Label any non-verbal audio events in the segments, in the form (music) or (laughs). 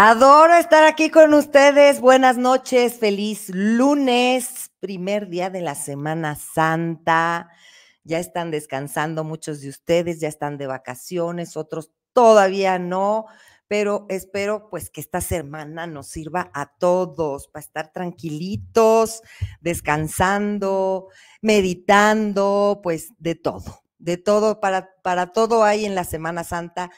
Adoro estar aquí con ustedes. Buenas noches, feliz lunes, primer día de la Semana Santa. Ya están descansando muchos de ustedes, ya están de vacaciones, otros todavía no, pero espero pues que esta semana nos sirva a todos para estar tranquilitos, descansando, meditando, pues de todo, de todo, para, para todo hay en la Semana Santa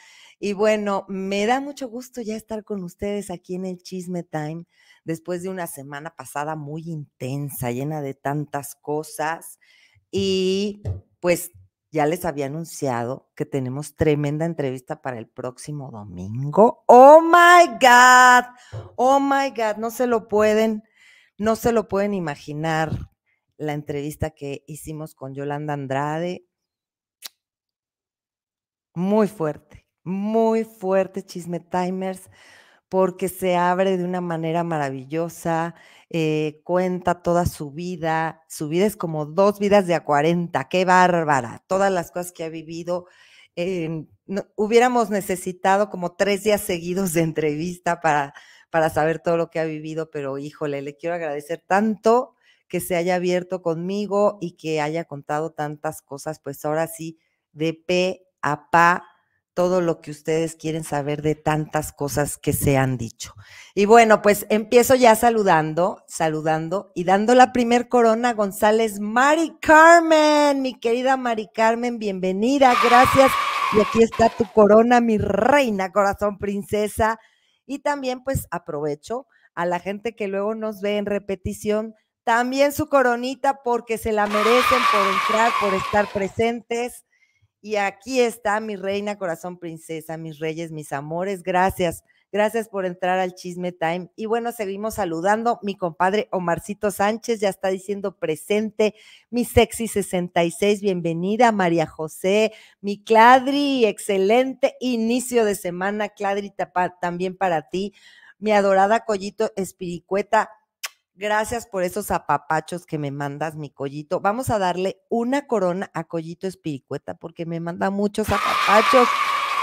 y bueno, me da mucho gusto ya estar con ustedes aquí en el Chisme Time, después de una semana pasada muy intensa, llena de tantas cosas. Y pues ya les había anunciado que tenemos tremenda entrevista para el próximo domingo. Oh my God, oh my God, no se lo pueden, no se lo pueden imaginar la entrevista que hicimos con Yolanda Andrade. Muy fuerte, muy fuerte Chisme Timers porque se abre de una manera maravillosa, eh, cuenta toda su vida, su vida es como dos vidas de a 40, qué bárbara, todas las cosas que ha vivido. hubiéramos necesitado como tres días seguidos de entrevista para, para saber todo lo que ha vivido, pero híjole, le quiero agradecer tanto que se haya abierto conmigo y que haya contado tantas cosas, pues ahora sí, de pe a pa todo lo que ustedes quieren saber de tantas cosas que se han dicho. Y bueno, pues empiezo ya saludando, saludando y dando la primer corona a González Mari Carmen, mi querida Mari Carmen, bienvenida, gracias. Y aquí está tu corona, mi reina, corazón princesa. Y también pues aprovecho a la gente que luego nos ve en repetición, también su coronita porque se la merecen por entrar, por estar presentes y aquí está mi reina, corazón princesa, mis reyes, mis amores. Gracias. Gracias por entrar al Chisme Time. Y bueno, seguimos saludando. Mi compadre Omarcito Sánchez ya está diciendo presente. Mi sexy 66, bienvenida. María José, mi Cladri, excelente inicio de semana. Cladri, también para ti. Mi adorada Collito Espiricueta, Gracias por esos apapachos que me mandas, mi Collito. Vamos a darle una corona a Collito Espiricueta porque me manda muchos apapachos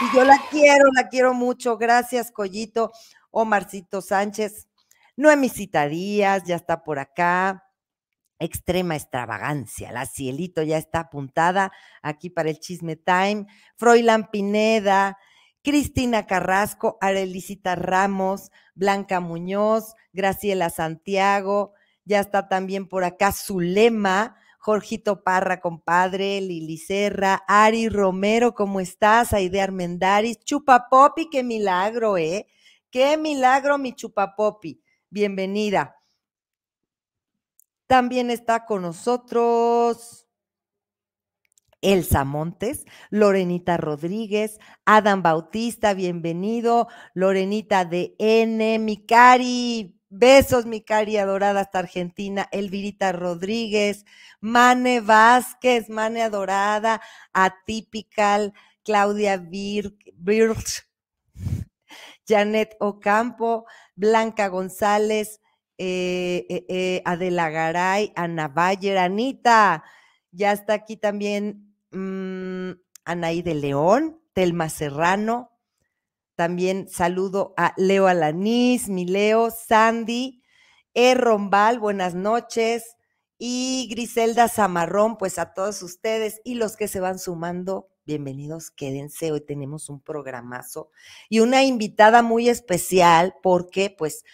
y yo la quiero, la quiero mucho. Gracias, Collito. Omarcito Sánchez, Noemi Díaz ya está por acá. Extrema extravagancia, la cielito ya está apuntada aquí para el chisme time. Froilán Pineda, Cristina Carrasco, Arelicita Ramos, Blanca Muñoz, Graciela Santiago, ya está también por acá Zulema, Jorgito Parra, compadre, Lili Serra, Ari Romero, ¿cómo estás? Aide Armendaris, Chupapopi, qué milagro, ¿eh? Qué milagro, mi Chupapopi. Bienvenida. También está con nosotros Elsa Montes, Lorenita Rodríguez, Adam Bautista, bienvenido, Lorenita de N, Micari, besos Micari adorada hasta Argentina, Elvirita Rodríguez, Mane Vázquez, Mane adorada, Atypical, Claudia Birch, Janet Ocampo, Blanca González, eh, eh, eh, Adela Garay, Ana Bayer, Anita, ya está aquí también Mm, Anaí de León, Telma Serrano. También saludo a Leo Alanís, mi Leo, Sandy, E. Rombal, buenas noches. Y Griselda Zamarrón, pues a todos ustedes y los que se van sumando, bienvenidos, quédense. Hoy tenemos un programazo y una invitada muy especial porque pues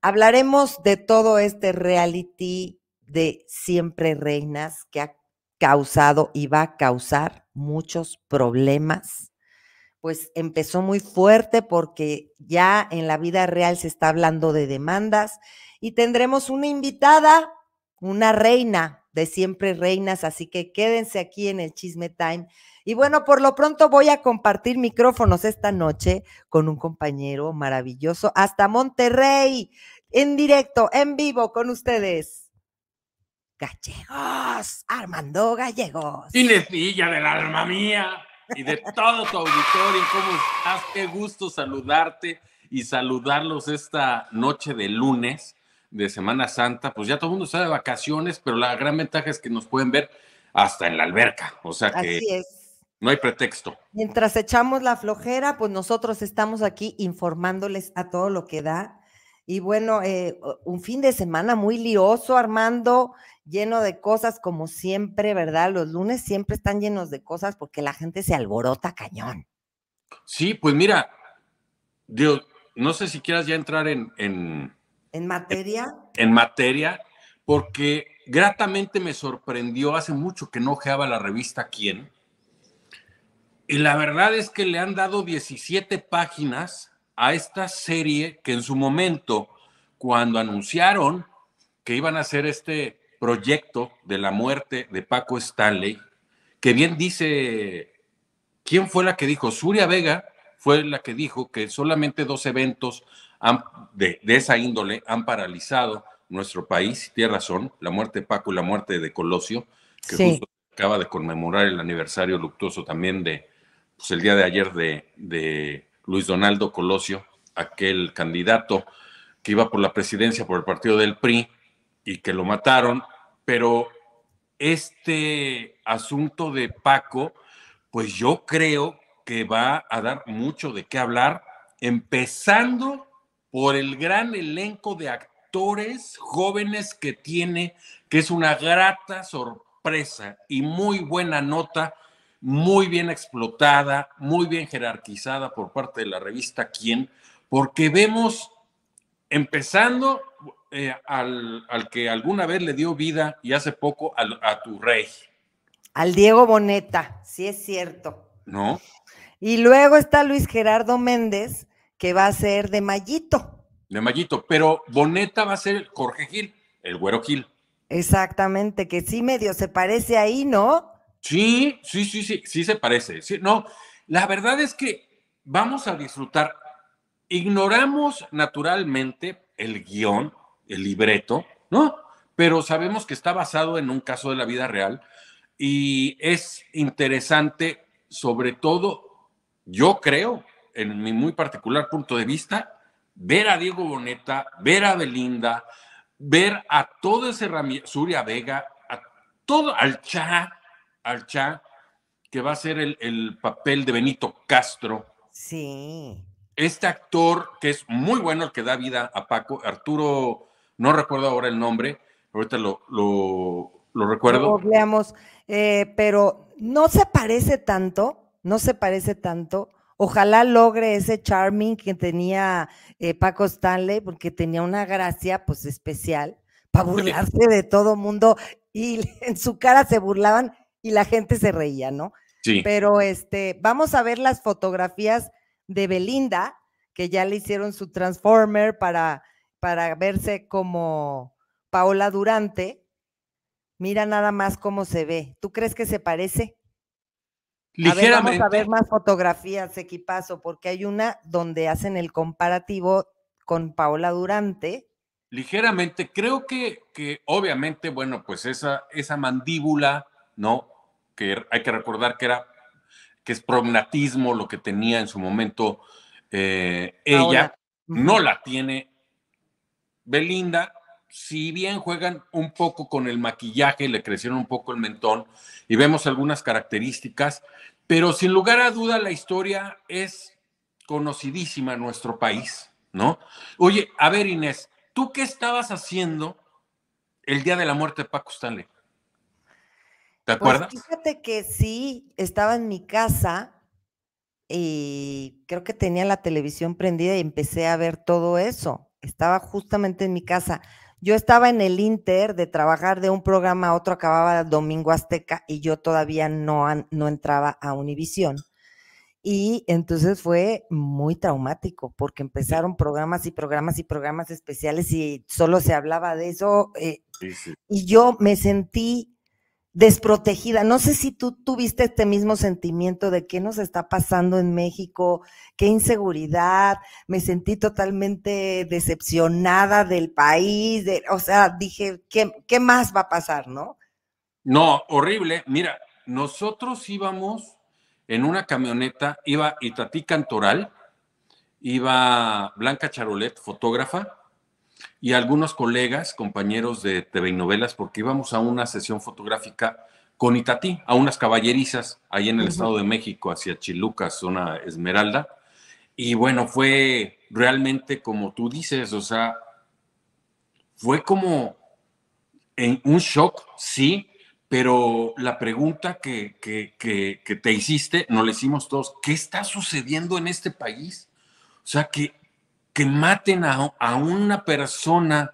hablaremos de todo este reality de siempre reinas que ha causado y va a causar muchos problemas. Pues empezó muy fuerte porque ya en la vida real se está hablando de demandas y tendremos una invitada, una reina de siempre reinas, así que quédense aquí en el Chisme Time. Y bueno, por lo pronto voy a compartir micrófonos esta noche con un compañero maravilloso hasta Monterrey, en directo, en vivo con ustedes. Gallegos, Armando Gallegos. de del alma mía y de todo tu auditorio, ¿cómo estás? Qué gusto saludarte y saludarlos esta noche de lunes de Semana Santa. Pues ya todo el mundo está de vacaciones, pero la gran ventaja es que nos pueden ver hasta en la alberca, o sea que Así es. no hay pretexto. Mientras echamos la flojera, pues nosotros estamos aquí informándoles a todo lo que da. Y bueno, eh, un fin de semana muy lioso, Armando lleno de cosas como siempre, ¿verdad? Los lunes siempre están llenos de cosas porque la gente se alborota cañón. Sí, pues mira, Dios, no sé si quieras ya entrar en... En, materia. En, materia, porque gratamente me sorprendió, hace mucho que no ojeaba la revista Quién, y la verdad es que le han dado 17 páginas a esta serie que en su momento, cuando anunciaron que iban a hacer este proyecto de la muerte de Paco Stanley, que bien dice, ¿quién fue la que dijo? Suria Vega fue la que dijo que solamente dos eventos de, de, esa índole han paralizado nuestro país, tiene razón, la muerte de Paco y la muerte de Colosio, que acaba de conmemorar el aniversario luctuoso también de, pues el día de ayer de, de Luis Donaldo Colosio, aquel candidato que iba por la presidencia por el partido del PRI y que lo mataron pero este asunto de Paco, pues yo creo que va a dar mucho de qué hablar, empezando por el gran elenco de actores jóvenes que tiene, que es una grata sorpresa y muy buena nota, muy bien explotada, muy bien jerarquizada por parte de la revista Quién, porque vemos empezando, eh, al, al, que alguna vez le dio vida y hace poco a tu rey. Al Diego Boneta, sí es cierto. ¿No? Y luego está Luis Gerardo Méndez, que va a ser de Mallito. De Mallito, pero Boneta va a ser Jorge Gil, el güero Gil. Exactamente, que sí medio se parece ahí, ¿no? Sí, sí, sí, sí, sí se parece. Sí, no, la verdad es que vamos a disfrutar. Ignoramos naturalmente el guión, el libreto, ¿no? Pero sabemos que está basado en un caso de la vida real y es interesante, sobre todo, yo creo, en mi muy particular punto de vista, ver a Diego Boneta, ver a Belinda, ver a todo ese Ramírez, Suria Vega, a todo, al Cha, al Cha, que va a ser el, el papel de Benito Castro. Sí. Este actor que es muy bueno, el que da vida a Paco, Arturo no recuerdo ahora el nombre, ahorita lo, recuerdo. Veamos, eh, pero no se parece tanto, no se parece tanto. Ojalá logre ese charming que tenía eh, Paco Stanley, porque tenía una gracia pues especial para (laughs) burlarse de todo mundo y (laughs) en su cara se burlaban y la gente se reía, ¿no? Sí. Pero este, vamos a ver las fotografías de Belinda, que ya le hicieron su Transformer para para verse como Paola Durante, mira nada más cómo se ve. ¿Tú crees que se parece? Ligeramente. ver, vamos a ver más fotografías, equipazo, porque hay una donde hacen el comparativo con Paola Durante. Ligeramente, creo que, que obviamente, bueno, pues esa, esa mandíbula, ¿no? Que hay que recordar que era, que es prognatismo lo que tenía en su momento eh, ella, no la tiene Belinda, si bien juegan un poco con el maquillaje, le crecieron un poco el mentón y vemos algunas características, pero sin lugar a duda la historia es conocidísima en nuestro país, ¿no? Oye, a ver Inés, ¿tú qué estabas haciendo el día de la muerte de Paco Stanley? ¿Te pues acuerdas? fíjate que sí, estaba en mi casa y creo que tenía la televisión prendida y empecé a ver todo eso estaba justamente en mi casa. Yo estaba en el Inter de trabajar de un programa a otro, acababa Domingo Azteca y yo todavía no, no entraba a Univisión. Y entonces fue muy traumático porque empezaron programas y programas y programas especiales y solo se hablaba de eso. Eh, y yo me sentí desprotegida. No sé si tú tuviste este mismo sentimiento de qué nos está pasando en México, qué inseguridad, me sentí totalmente decepcionada del país, o sea, dije, ¿qué, ¿qué más va a pasar, no? No, horrible. Mira, nosotros íbamos en una camioneta, iba Itatí Cantoral, iba Blanca Charolet, fotógrafa, y algunos colegas, compañeros de TV novelas, porque íbamos a una sesión fotográfica con Itatí, a unas caballerizas ahí en el Estado de México, hacia Chiluca, zona Esmeralda. Y bueno, fue realmente como tú dices, o sea, fue como en un shock, sí, pero la pregunta que, te hiciste, nos la hicimos todos, ¿qué está sucediendo en este país? O sea, que que maten a, una persona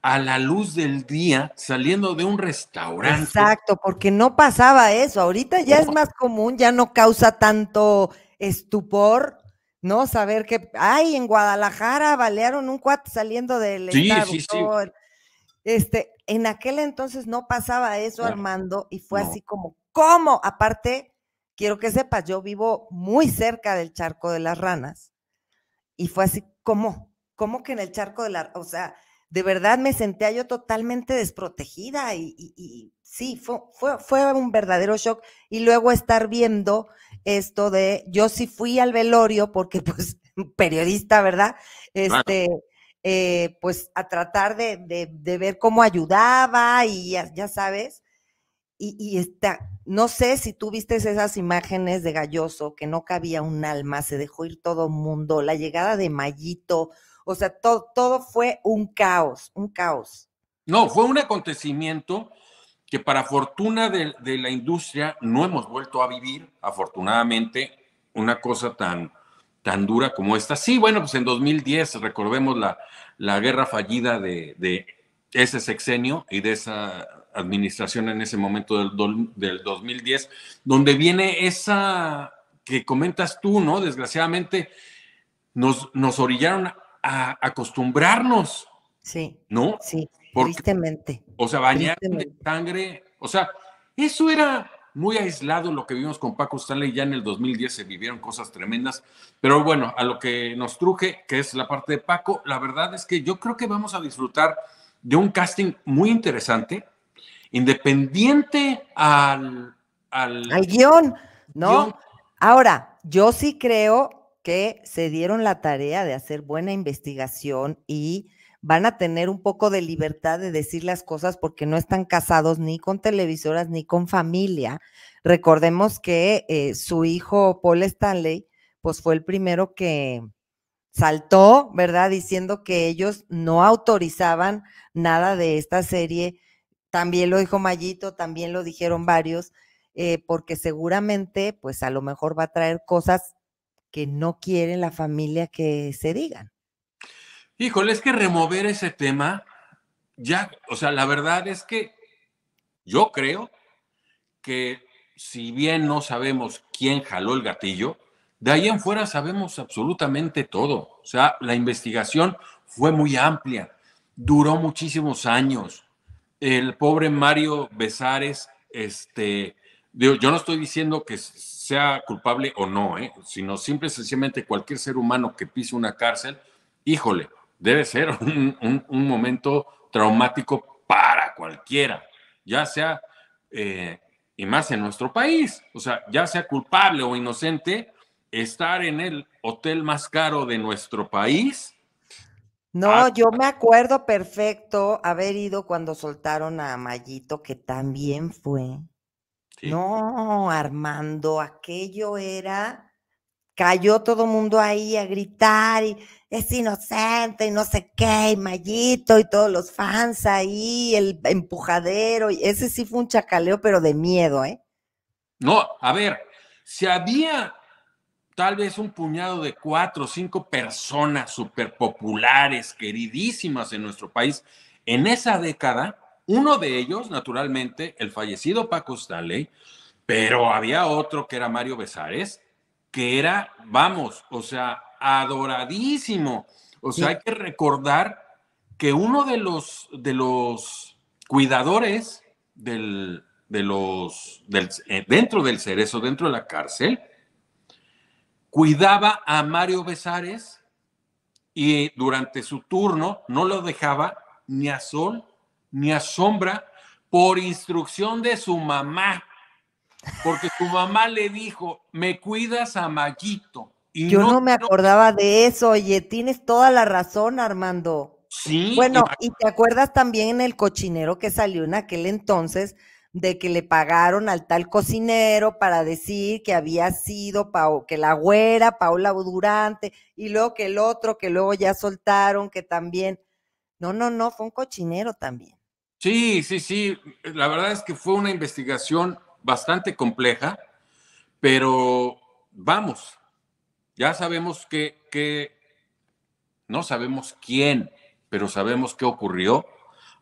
a la luz del día saliendo de un restaurante. Exacto, porque no pasaba eso. Ahorita ya es oh. más común, ya no causa tanto estupor, ¿no? Saber que, ay, en Guadalajara balearon un cuate saliendo del sí, Sí, sí. Este, en aquel entonces no pasaba eso, Armando, y fue así como, ¿cómo? Aparte, quiero que sepas, yo vivo muy cerca del charco de las ranas. Y fue así, ¿cómo? ¿Cómo que en el charco de la... O sea, de verdad me sentía yo totalmente desprotegida y, sí, fue, fue, fue, un verdadero shock. Y luego estar viendo esto de, yo sí fui al velorio porque (laughs) pues periodista, ¿verdad? Este, eh, pues a tratar de, de, ver cómo ayudaba y ya, ya sabes, y, está, no sé si tú viste esas imágenes de Galloso, que no cabía un alma, se dejó ir todo mundo, la llegada de Mayito, o sea, todo, todo fue un caos, un caos. No, fue un acontecimiento que para fortuna de, la industria no hemos vuelto a vivir, afortunadamente, una cosa tan, tan dura como esta. Sí, bueno, pues en 2010 recordemos la, la guerra fallida de, de ese sexenio y de esa administración en ese momento del, del 2010, donde viene esa que comentas tú, ¿no? Desgraciadamente nos, nos orillaron a acostumbrarnos. Sí. ¿No? Sí, tristemente. O sea, bañar de sangre, o sea, eso era muy aislado lo que vimos con Paco Stanley, ya en el 2010 se vivieron cosas tremendas, pero bueno, a lo que nos truje, que es la parte de Paco, la verdad es que yo creo que vamos a disfrutar de un casting muy interesante, independiente al... Al, guión, ¿no? Ahora, yo sí creo que se dieron la tarea de hacer buena investigación y van a tener un poco de libertad de decir las cosas porque no están casados ni con televisoras ni con familia. Recordemos que eh, su hijo Paul Stanley, pues fue el primero que saltó, ¿verdad? Diciendo que ellos no autorizaban nada de esta serie también lo dijo Mayito, también lo dijeron varios, eh, porque seguramente, pues a lo mejor va a traer cosas que no quiere la familia que se digan. Híjole, es que remover ese tema, ya, o sea, la verdad es que yo creo que si bien no sabemos quién jaló el gatillo, de ahí en fuera sabemos absolutamente todo. O sea, la investigación fue muy amplia, duró muchísimos años el pobre Mario Besares, este, yo no estoy diciendo que sea culpable o no, ¿eh? sino simple y sencillamente cualquier ser humano que pise una cárcel, híjole, debe ser (laughs) un, momento traumático para cualquiera, ya sea, eh, y más en nuestro país, o sea, ya sea culpable o inocente, estar en el hotel más caro de nuestro país Ah, no, yo me acuerdo perfecto haber ido cuando soltaron a Mayito, que también fue. No, Armando, aquello era. Cayó todo mundo ahí a gritar y es inocente y no sé qué, y Mayito y todos los fans ahí, el empujadero. Y ese sí fue un chacaleo, pero de miedo, ¿eh? No, a ver, se había tal vez un puñado de cuatro o cinco personas súper populares, queridísimas en nuestro país, en esa década, uno de ellos, naturalmente, el fallecido Paco Staley, pero había otro que era Mario Besares, que era, vamos, o sea, adoradísimo. O sea, hay que recordar que uno de los, de los cuidadores de los, eh, dentro del cerezo, dentro de la cárcel, cuidaba a Mario Besares y durante su turno no lo dejaba ni a sol ni a sombra por instrucción de su mamá, porque su mamá le dijo, me cuidas a Maguito. Y Yo no, me acordaba de eso, oye, tienes toda la razón, Armando. Sí. Bueno, y te acuerdas también en el cochinero que salió en aquel entonces, de que le pagaron al tal cocinero para decir que había sido que la güera, Paola Durante, y luego que el otro, que luego ya soltaron, que también. No, no, no, fue un cochinero también. Sí, sí, sí. La verdad es que fue una investigación bastante compleja, pero vamos, ya sabemos que, que no sabemos quién, pero sabemos qué ocurrió.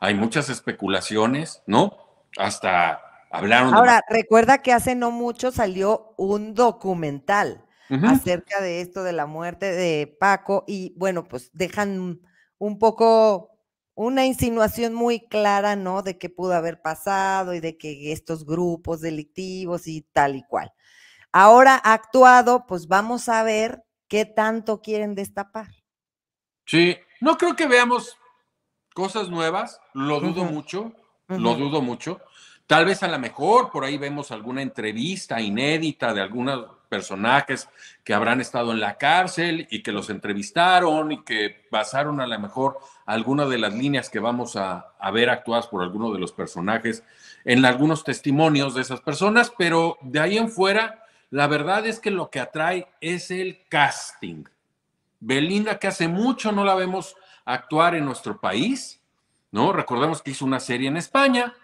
Hay muchas especulaciones, ¿no? hasta hablaron. Ahora, recuerda que hace no mucho salió un documental acerca de esto, de la muerte de Paco, y bueno, pues dejan un poco una insinuación muy clara, ¿no? De qué pudo haber pasado y de que estos grupos delictivos y tal y cual. Ahora actuado, pues vamos a ver qué tanto quieren destapar. Sí, no creo que veamos cosas nuevas, lo dudo mucho, lo dudo mucho. Tal vez a lo mejor por ahí vemos alguna entrevista inédita de algunos personajes que habrán estado en la cárcel y que los entrevistaron y que pasaron a lo mejor alguna de las líneas que vamos a, ver actuadas por alguno de los personajes en algunos testimonios de esas personas, pero de ahí en fuera, la verdad es que lo que atrae es el casting. Belinda, que hace mucho no la vemos actuar en nuestro país, ¿no? Recordemos que hizo una serie en España,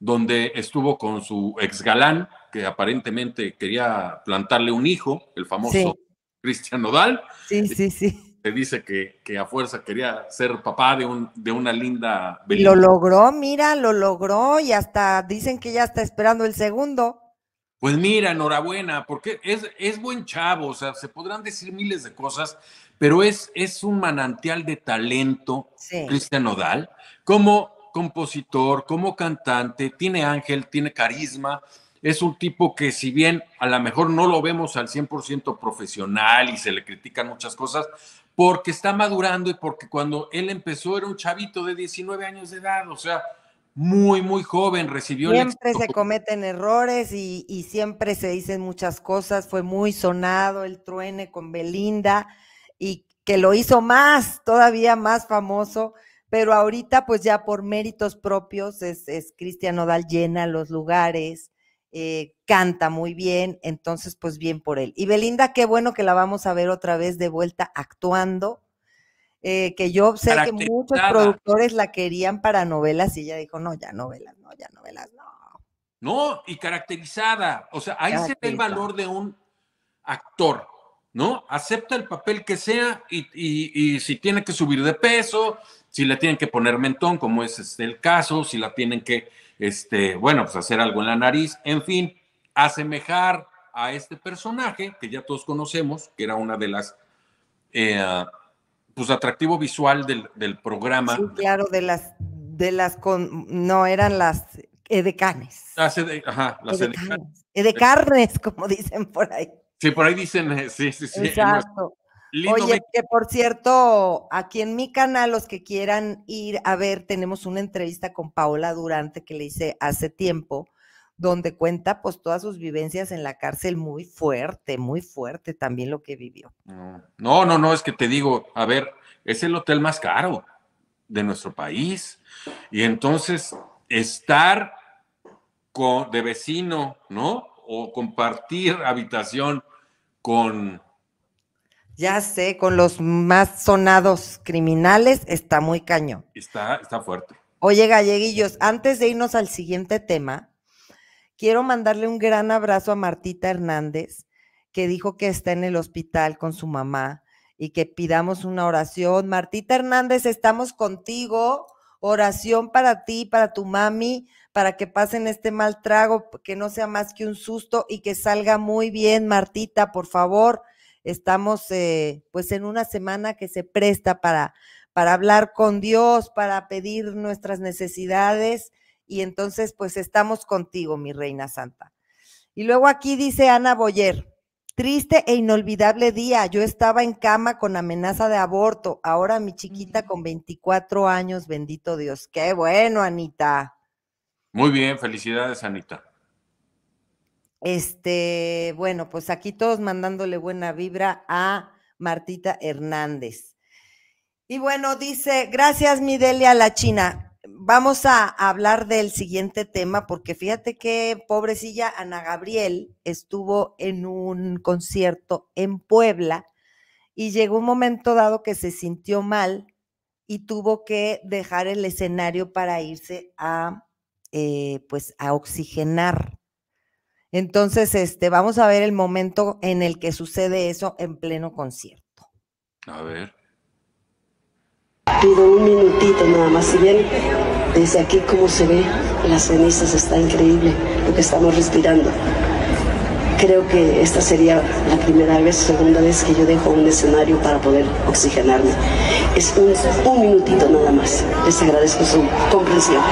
donde estuvo con su ex galán, que aparentemente quería plantarle un hijo, el famoso Cristian Nodal. Sí, sí, sí. Se dice que, a fuerza quería ser papá de, un, de una linda... Y lo logró, mira, lo logró y hasta dicen que ya está esperando el segundo. Pues mira, enhorabuena, porque es, es buen chavo, o sea, se podrán decir miles de cosas, pero es, es un manantial de talento, Cristian Nodal, como compositor, como cantante, tiene ángel, tiene carisma, es un tipo que si bien a lo mejor no lo vemos al 100% profesional y se le critican muchas cosas, porque está madurando y porque cuando él empezó era un chavito de 19 años de edad, o sea, muy, muy joven, recibió... Siempre se cometen errores y, y siempre se dicen muchas cosas, fue muy sonado el truene con Belinda y que lo hizo más, todavía más famoso pero ahorita pues ya por méritos propios es, Cristian Nodal, llena los lugares, eh, canta muy bien, entonces pues bien por él. Y Belinda, qué bueno que la vamos a ver otra vez de vuelta actuando, eh, que yo sé que muchos productores la querían para novelas y ella dijo, no, ya novelas, no, ya novelas, no. No, y caracterizada, o sea, ahí se ve el valor de un actor, ¿no? Acepta el papel que sea y si tiene que subir de peso, si le tienen que poner mentón, como es este, el caso, si la tienen que, este, bueno, pues hacer algo en la nariz, en fin, asemejar a este personaje que ya todos conocemos, que era una de las, eh, pues atractivo visual del, programa. claro, de las, de las, con, no, eran las edecanes. Las ajá, las edecanes. Edecarnes, como dicen por ahí. Sí, por ahí dicen, eh, sí, sí, sí. Exacto. Oye, que por cierto, aquí en mi canal, los que quieran ir a ver, tenemos una entrevista con Paola Durante que le hice hace tiempo, donde cuenta pues todas sus vivencias en la cárcel, muy fuerte, muy fuerte también lo que vivió. No, no, no, es que te digo, a ver, es el hotel más caro de nuestro país. Y entonces, estar con, de vecino, ¿no? O compartir habitación con ya sé, con los más sonados criminales está muy cañón. Está, está fuerte. Oye, Galleguillos, antes de irnos al siguiente tema, quiero mandarle un gran abrazo a Martita Hernández, que dijo que está en el hospital con su mamá y que pidamos una oración. Martita Hernández, estamos contigo. Oración para ti, para tu mami, para que pasen este mal trago, que no sea más que un susto y que salga muy bien, Martita, por favor. Estamos eh, pues en una semana que se presta para, para hablar con Dios, para pedir nuestras necesidades y entonces pues estamos contigo, mi Reina Santa. Y luego aquí dice Ana Boyer, Triste e inolvidable día. Yo estaba en cama con amenaza de aborto. Ahora mi chiquita con 24 años, bendito Dios. Qué bueno, Anita. Muy bien, felicidades, Anita. Este, bueno, pues aquí todos mandándole buena vibra a Martita Hernández. Y bueno, dice, gracias Midelia a la China. Vamos a hablar del siguiente tema porque fíjate que pobrecilla Ana Gabriel estuvo en un concierto en Puebla y llegó un momento dado que se sintió mal y tuvo que dejar el escenario para irse a, eh, pues, a oxigenar. Entonces, este, vamos a ver el momento en el que sucede eso en pleno concierto. A ver. Pido un minutito nada más. Si bien desde aquí como se ve las cenizas está increíble lo que estamos respirando. Creo que esta sería la primera vez, segunda vez que yo dejo un escenario para poder oxigenarme. Es un, un minutito nada más. Les agradezco su comprensión.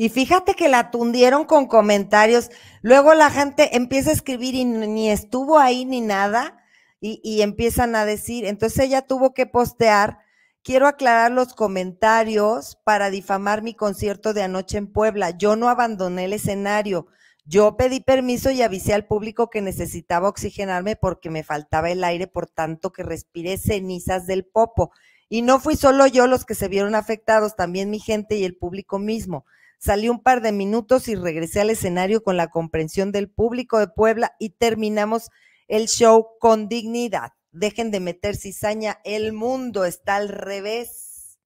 Y fíjate que la tundieron con comentarios. Luego la gente empieza a escribir y ni estuvo ahí ni nada. Y, y empiezan a decir, entonces ella tuvo que postear, quiero aclarar los comentarios para difamar mi concierto de anoche en Puebla. Yo no abandoné el escenario. Yo pedí permiso y avisé al público que necesitaba oxigenarme porque me faltaba el aire por tanto que respiré cenizas del popo. Y no fui solo yo los que se vieron afectados, también mi gente y el público mismo. Salí un par de minutos y regresé al escenario con la comprensión del público de Puebla y terminamos el show con dignidad. Dejen de meter cizaña, el mundo está al revés.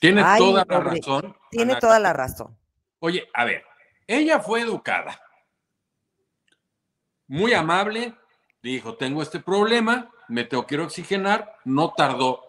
Tiene toda la razón. Tiene toda la razón. Oye, a ver, ella fue educada, muy amable, dijo, tengo este problema, me tengo, quiero oxigenar, no tardó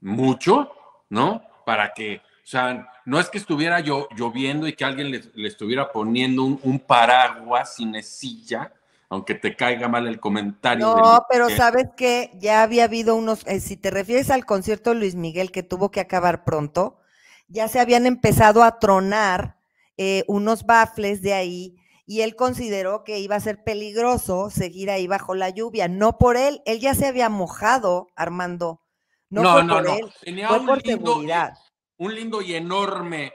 mucho, ¿no? Para que o sea, no es que estuviera yo lloviendo y que alguien le, estuviera poniendo un, paraguas sin silla, aunque te caiga mal el comentario. No, pero sabes que ya había habido unos, eh, si te refieres al concierto de Luis Miguel que tuvo que acabar pronto, ya se habían empezado a tronar eh, unos bafles de ahí y él consideró que iba a ser peligroso seguir ahí bajo la lluvia, no por él, él ya se había mojado, Armando. No, no, fue no, por Él, Tenía un lindo y enorme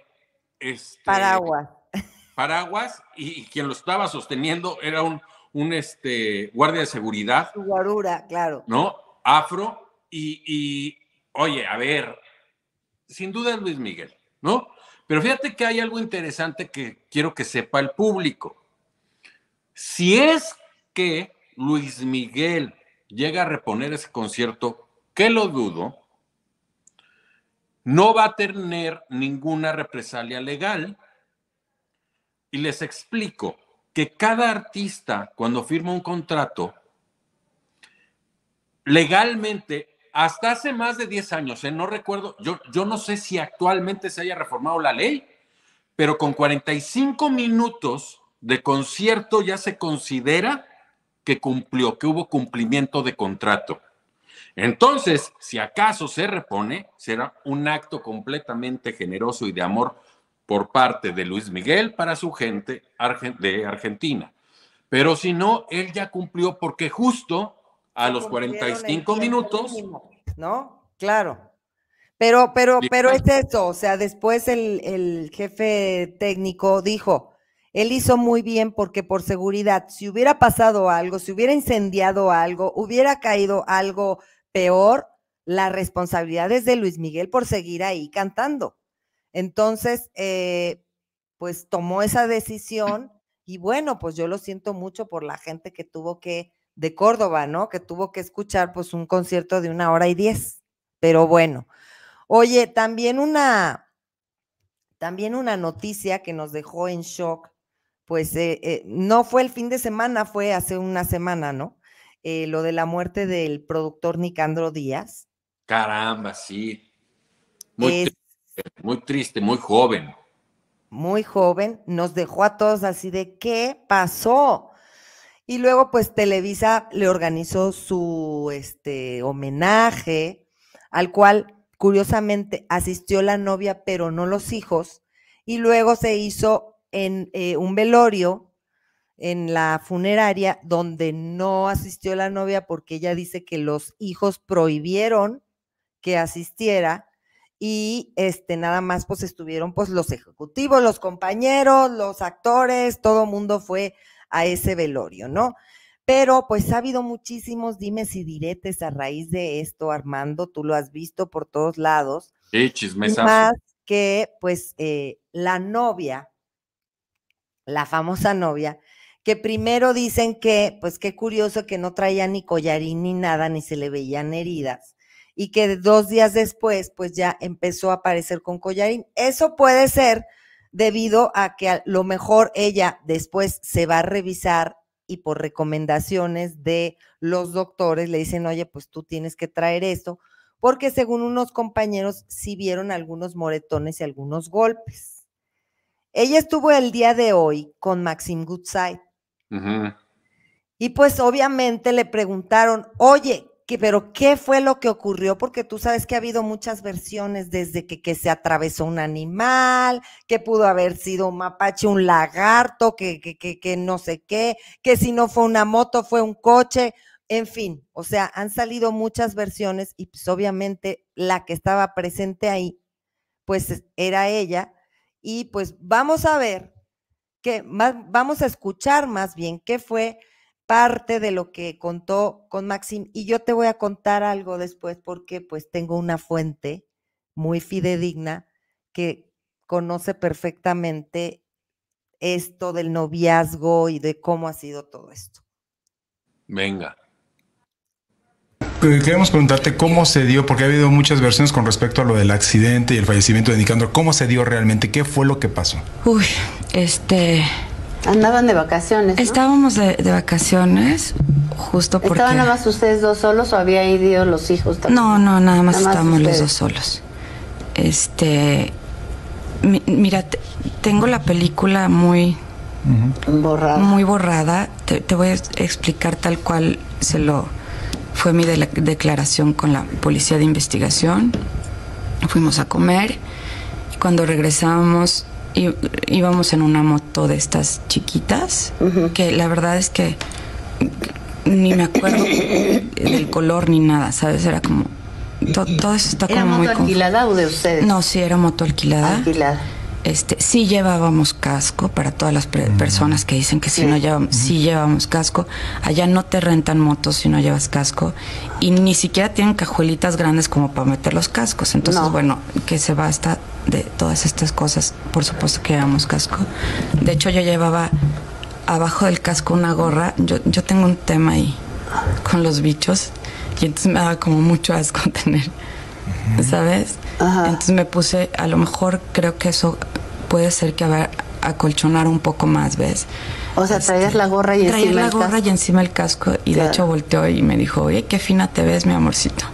este, paraguas. Paraguas y, quien lo estaba sosteniendo era un, un este, guardia de seguridad. Guarura, claro. ¿No? Afro. Y, y, oye, a ver, sin duda es Luis Miguel, ¿no? Pero fíjate que hay algo interesante que quiero que sepa el público. Si es que Luis Miguel llega a reponer ese concierto, que lo dudo, no va a tener ninguna represalia legal. Y les explico que cada artista, cuando firma un contrato, legalmente, hasta hace más de 10 años, ¿eh? no recuerdo, yo, yo no sé si actualmente se haya reformado la ley, pero con 45 minutos de concierto ya se considera que cumplió, que hubo cumplimiento de contrato. Entonces, si acaso se repone, será un acto completamente generoso y de amor por parte de Luis Miguel para su gente de Argentina. Pero si no, él ya cumplió porque justo a los 45 minutos, ¿no? Claro. Pero, pero, pero es eso, o sea, después el jefe técnico dijo, él hizo muy bien porque por seguridad, si hubiera pasado algo, si hubiera incendiado algo, hubiera caído algo peor las responsabilidades de Luis Miguel por seguir ahí cantando. Entonces, eh, pues tomó esa decisión y bueno, pues yo lo siento mucho por la gente que tuvo que, de Córdoba, ¿no? Que tuvo que escuchar pues un concierto de una hora y diez. Pero bueno, oye, también una, también una noticia que nos dejó en shock, pues eh, eh, no fue el fin de semana, fue hace una semana, ¿no? Eh, lo de la muerte del productor Nicandro Díaz. Caramba, sí. Muy, triste, muy triste, muy joven. Muy joven, nos dejó a todos así de qué pasó. Y luego, pues Televisa le organizó su este, homenaje, al cual curiosamente asistió la novia, pero no los hijos. Y luego se hizo en eh, un velorio en la funeraria donde no asistió la novia porque ella dice que los hijos prohibieron que asistiera y este nada más pues estuvieron pues los ejecutivos, los compañeros, los actores, todo mundo fue a ese velorio, ¿no? Pero pues ha habido muchísimos dimes y diretes a raíz de esto, Armando, tú lo has visto por todos lados. Sí, Más que pues eh, la novia, la famosa novia, que primero dicen que, pues qué curioso que no traía ni collarín ni nada, ni se le veían heridas, y que dos días después, pues ya empezó a aparecer con collarín. Eso puede ser debido a que a lo mejor ella después se va a revisar y por recomendaciones de los doctores le dicen, oye, pues tú tienes que traer esto, porque según unos compañeros sí vieron algunos moretones y algunos golpes. Ella estuvo el día de hoy con Maxim Goodside y pues obviamente le preguntaron, oye, pero ¿qué fue lo que ocurrió? Porque tú sabes que ha habido muchas versiones desde que, se atravesó un animal, que pudo haber sido un mapache, un lagarto, que, que no sé qué, que si no fue una moto, fue un coche. En fin, o sea, han salido muchas versiones y pues obviamente la que estaba presente ahí, pues era ella. Y pues vamos a ver que más, vamos a escuchar más bien qué fue parte de lo que contó con Maxim y yo te voy a contar algo después porque pues tengo una fuente muy fidedigna que conoce perfectamente esto del noviazgo y de cómo ha sido todo esto. Venga. Queremos preguntarte cómo se dio, porque ha habido muchas versiones con respecto a lo del accidente y el fallecimiento de Nicandro. ¿Cómo se dio realmente? ¿Qué fue lo que pasó? Uy, este. Andaban de vacaciones. Estábamos de, vacaciones, justo porque. ¿Estaban nada más ustedes dos solos o había ido los hijos No, no, nada más estábamos los dos solos. Este. mira, tengo la película muy. Borrada. Muy borrada. Te, voy a explicar tal cual se lo. Fue mi declaración con la policía de investigación. Fuimos a comer. Y cuando regresamos íbamos en una moto de estas chiquitas, que la verdad es que ni me acuerdo del color ni nada, ¿sabes? Era como... todo eso está ¿Era como moto muy alquilada o de ustedes? No, sí, era moto alquilada. Alquilada. Este, sí llevábamos casco para todas las personas que dicen que si no llevamos, llevamos casco. Allá no te rentan motos si no llevas casco y ni siquiera tienen cajuelitas grandes como para meter los cascos. Entonces, bueno, que se basta de todas estas cosas. Por supuesto que llevamos casco. De hecho, yo llevaba abajo del casco una gorra. Yo, yo tengo un tema ahí con los bichos y entonces me daba como mucho asco (laughs) tener, ¿sabes? Entonces me puse, a lo mejor creo que eso puede ser que a acolchonar un poco más, ¿ves? O sea, traías este, la gorra y encima la el gorra casco. y encima el casco y de hecho volteó y me dijo, oye, qué fina te ves, mi amorcito.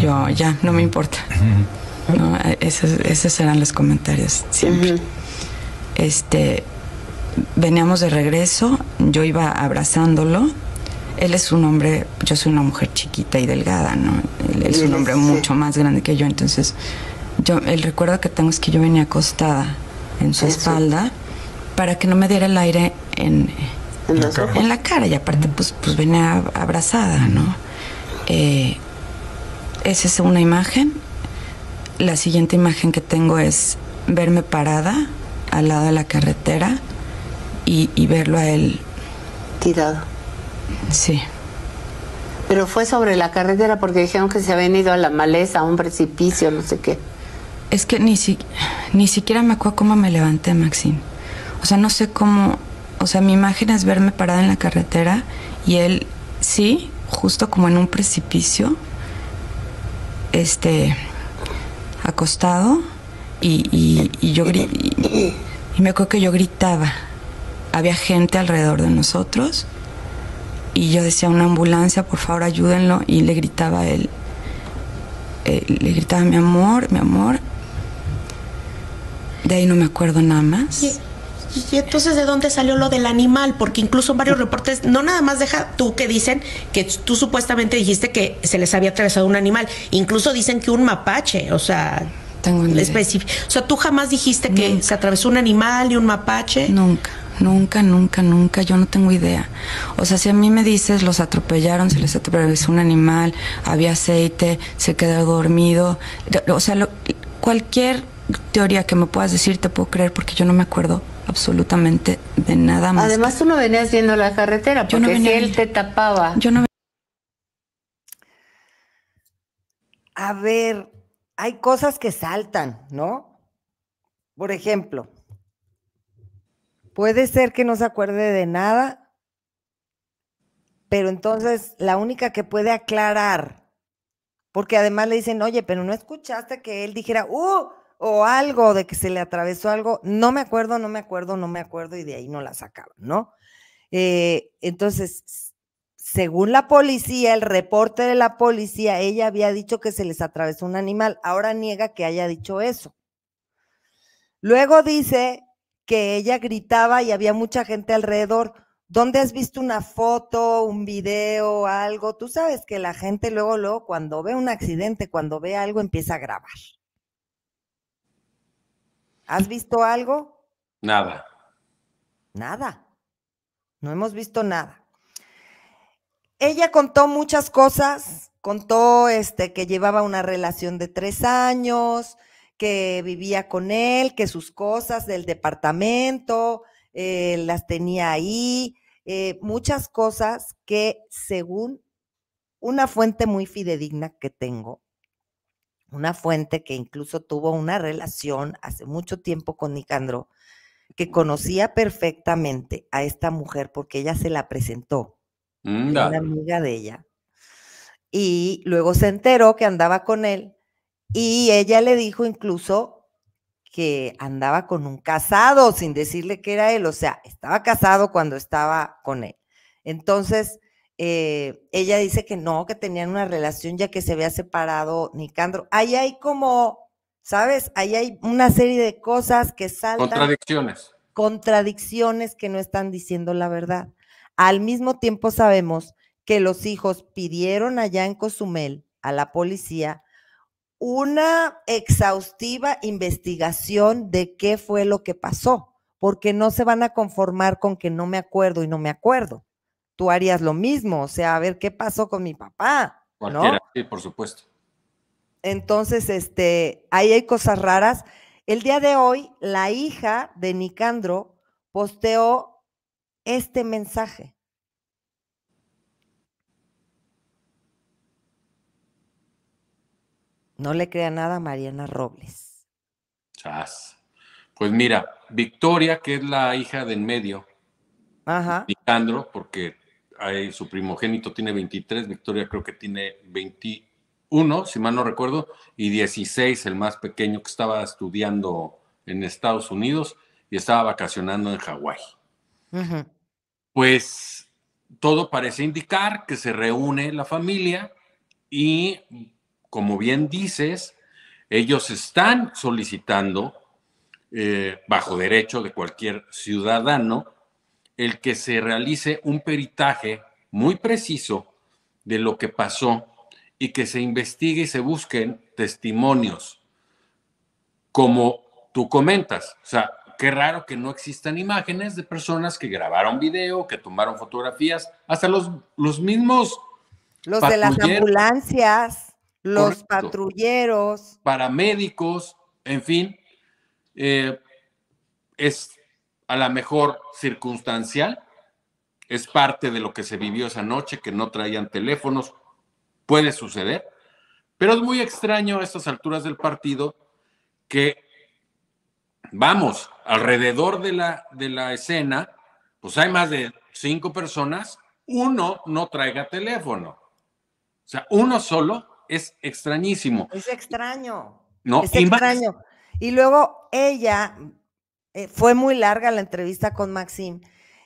yo, ya, no me importa. E, esos, eran los comentarios siempre. Este, veníamos de regreso, yo iba abrazándolo. Él es un hombre, yo soy una mujer chiquita y delgada, ¿no? Él es un hombre mucho más grande que yo, entonces yo, el recuerdo que tengo es que yo venía acostada en su espalda para que no me diera el aire en, en, la, cara. Y aparte, pues, pues venía abrazada, ¿no? Eh, esa es una imagen. La siguiente imagen que tengo es verme parada al lado de la carretera y, y verlo a él. Tirado. Sí. Pero fue sobre la carretera porque dijeron que se habían ido a la maleza, a un precipicio, no sé qué es que ni, ni siquiera me acuerdo cómo me levanté, Maxine. O sea, no sé cómo. O sea, mi imagen es verme parada en la carretera y él, sí, justo como en un precipicio, este, acostado, y, y, yo y, y me acuerdo que yo gritaba. Había gente alrededor de nosotros y yo decía una ambulancia, por favor ayúdenlo y le gritaba a él, eh, le gritaba mi amor, mi amor de ahí no me acuerdo nada más. Y, entonces de dónde salió lo del animal, porque incluso varios reportes, no nada más deja tú que dicen que tú supuestamente dijiste que se les había atravesado un animal, incluso dicen que un mapache, o sea, tengo un específico O sea, tú jamás dijiste que se atravesó un animal y un mapache. Nunca, nunca, nunca, nunca. Yo no tengo idea. O sea, si a mí me dices, los atropellaron, se les atravesó un animal, había aceite, se quedó dormido. O sea, cualquier teoría que me puedas decir te puedo creer porque yo no me acuerdo absolutamente de nada más. Además tú no venías viendo la carretera porque él te tapaba. Yo no A ver, hay cosas que saltan, ¿no? Por ejemplo, puede ser que no se acuerde de nada, pero entonces la única que puede aclarar, porque además le dicen, oye, pero no escuchaste que él dijera, ¡uh! o algo de que se le atravesó algo, no me acuerdo, no me acuerdo, no me acuerdo y de ahí no la sacaban, ¿no? Eh, entonces, según la policía, el reporte de la policía, ella había dicho que se les atravesó un animal, ahora niega que haya dicho eso. Luego dice que ella gritaba y había mucha gente alrededor. ¿Dónde has visto una foto, un video, algo? Tú sabes que la gente luego, luego, cuando ve un accidente, cuando ve algo, empieza a grabar. ¿Has visto algo? Nada. Nada. No hemos visto nada. Ella contó muchas cosas, contó este, que llevaba una relación de tres años, que vivía con él, que sus cosas del departamento eh, las tenía ahí, eh, muchas cosas que según una fuente muy fidedigna que tengo, una fuente que incluso tuvo una relación hace mucho tiempo con Nicandro, que conocía perfectamente a esta mujer porque ella se la presentó, mm, una amiga de ella. Y luego se enteró que andaba con él y ella le dijo incluso que andaba con un casado sin decirle que era él, o sea, estaba casado cuando estaba con él. Entonces, eh, ella dice que no, que tenían una relación ya que se había separado Nicandro. Ahí hay como, ¿sabes? Ahí hay una serie de cosas que saltan. Contradicciones. Contradicciones que no están diciendo la verdad. Al mismo tiempo sabemos que los hijos pidieron allá en Cozumel a la policía una exhaustiva investigación de qué fue lo que pasó, porque no se van a conformar con que no me acuerdo y no me acuerdo tú harías lo mismo, o sea, a ver qué pasó con mi papá. Cualquiera, ¿no? sí, por supuesto. Entonces, este, ahí hay cosas raras. El día de hoy, la hija de Nicandro posteó este mensaje. No le crea nada a Mariana Robles. Pues mira, Victoria, que es la hija del medio, Ajá. Nicandro, porque su primogénito tiene 23, Victoria creo que tiene 21, si mal no recuerdo, y 16, el más pequeño que estaba estudiando en Estados Unidos y estaba vacacionando en Hawái. Pues todo parece indicar que se reúne la familia y, como bien dices, ellos están solicitando, eh, bajo derecho de cualquier ciudadano, el que se realice un peritaje muy preciso de lo que pasó y que se investigue y se busquen testimonios, como tú comentas. O sea, qué raro que no existan imágenes de personas que grabaron video, que tomaron fotografías, hasta los, los mismos. Los de las ambulancias, los patrulleros. Paramédicos, en fin. Eh, es a la mejor circunstancial, es parte de lo que se vivió esa noche, que no traían teléfonos, puede suceder, pero es muy extraño a estas alturas del partido que, vamos, alrededor de la, de la escena, pues hay más de cinco personas, uno no traiga teléfono. O sea, uno solo es extrañísimo. Es extraño. No, es extraño. Y luego ella, eh, fue muy larga la entrevista con Maxim.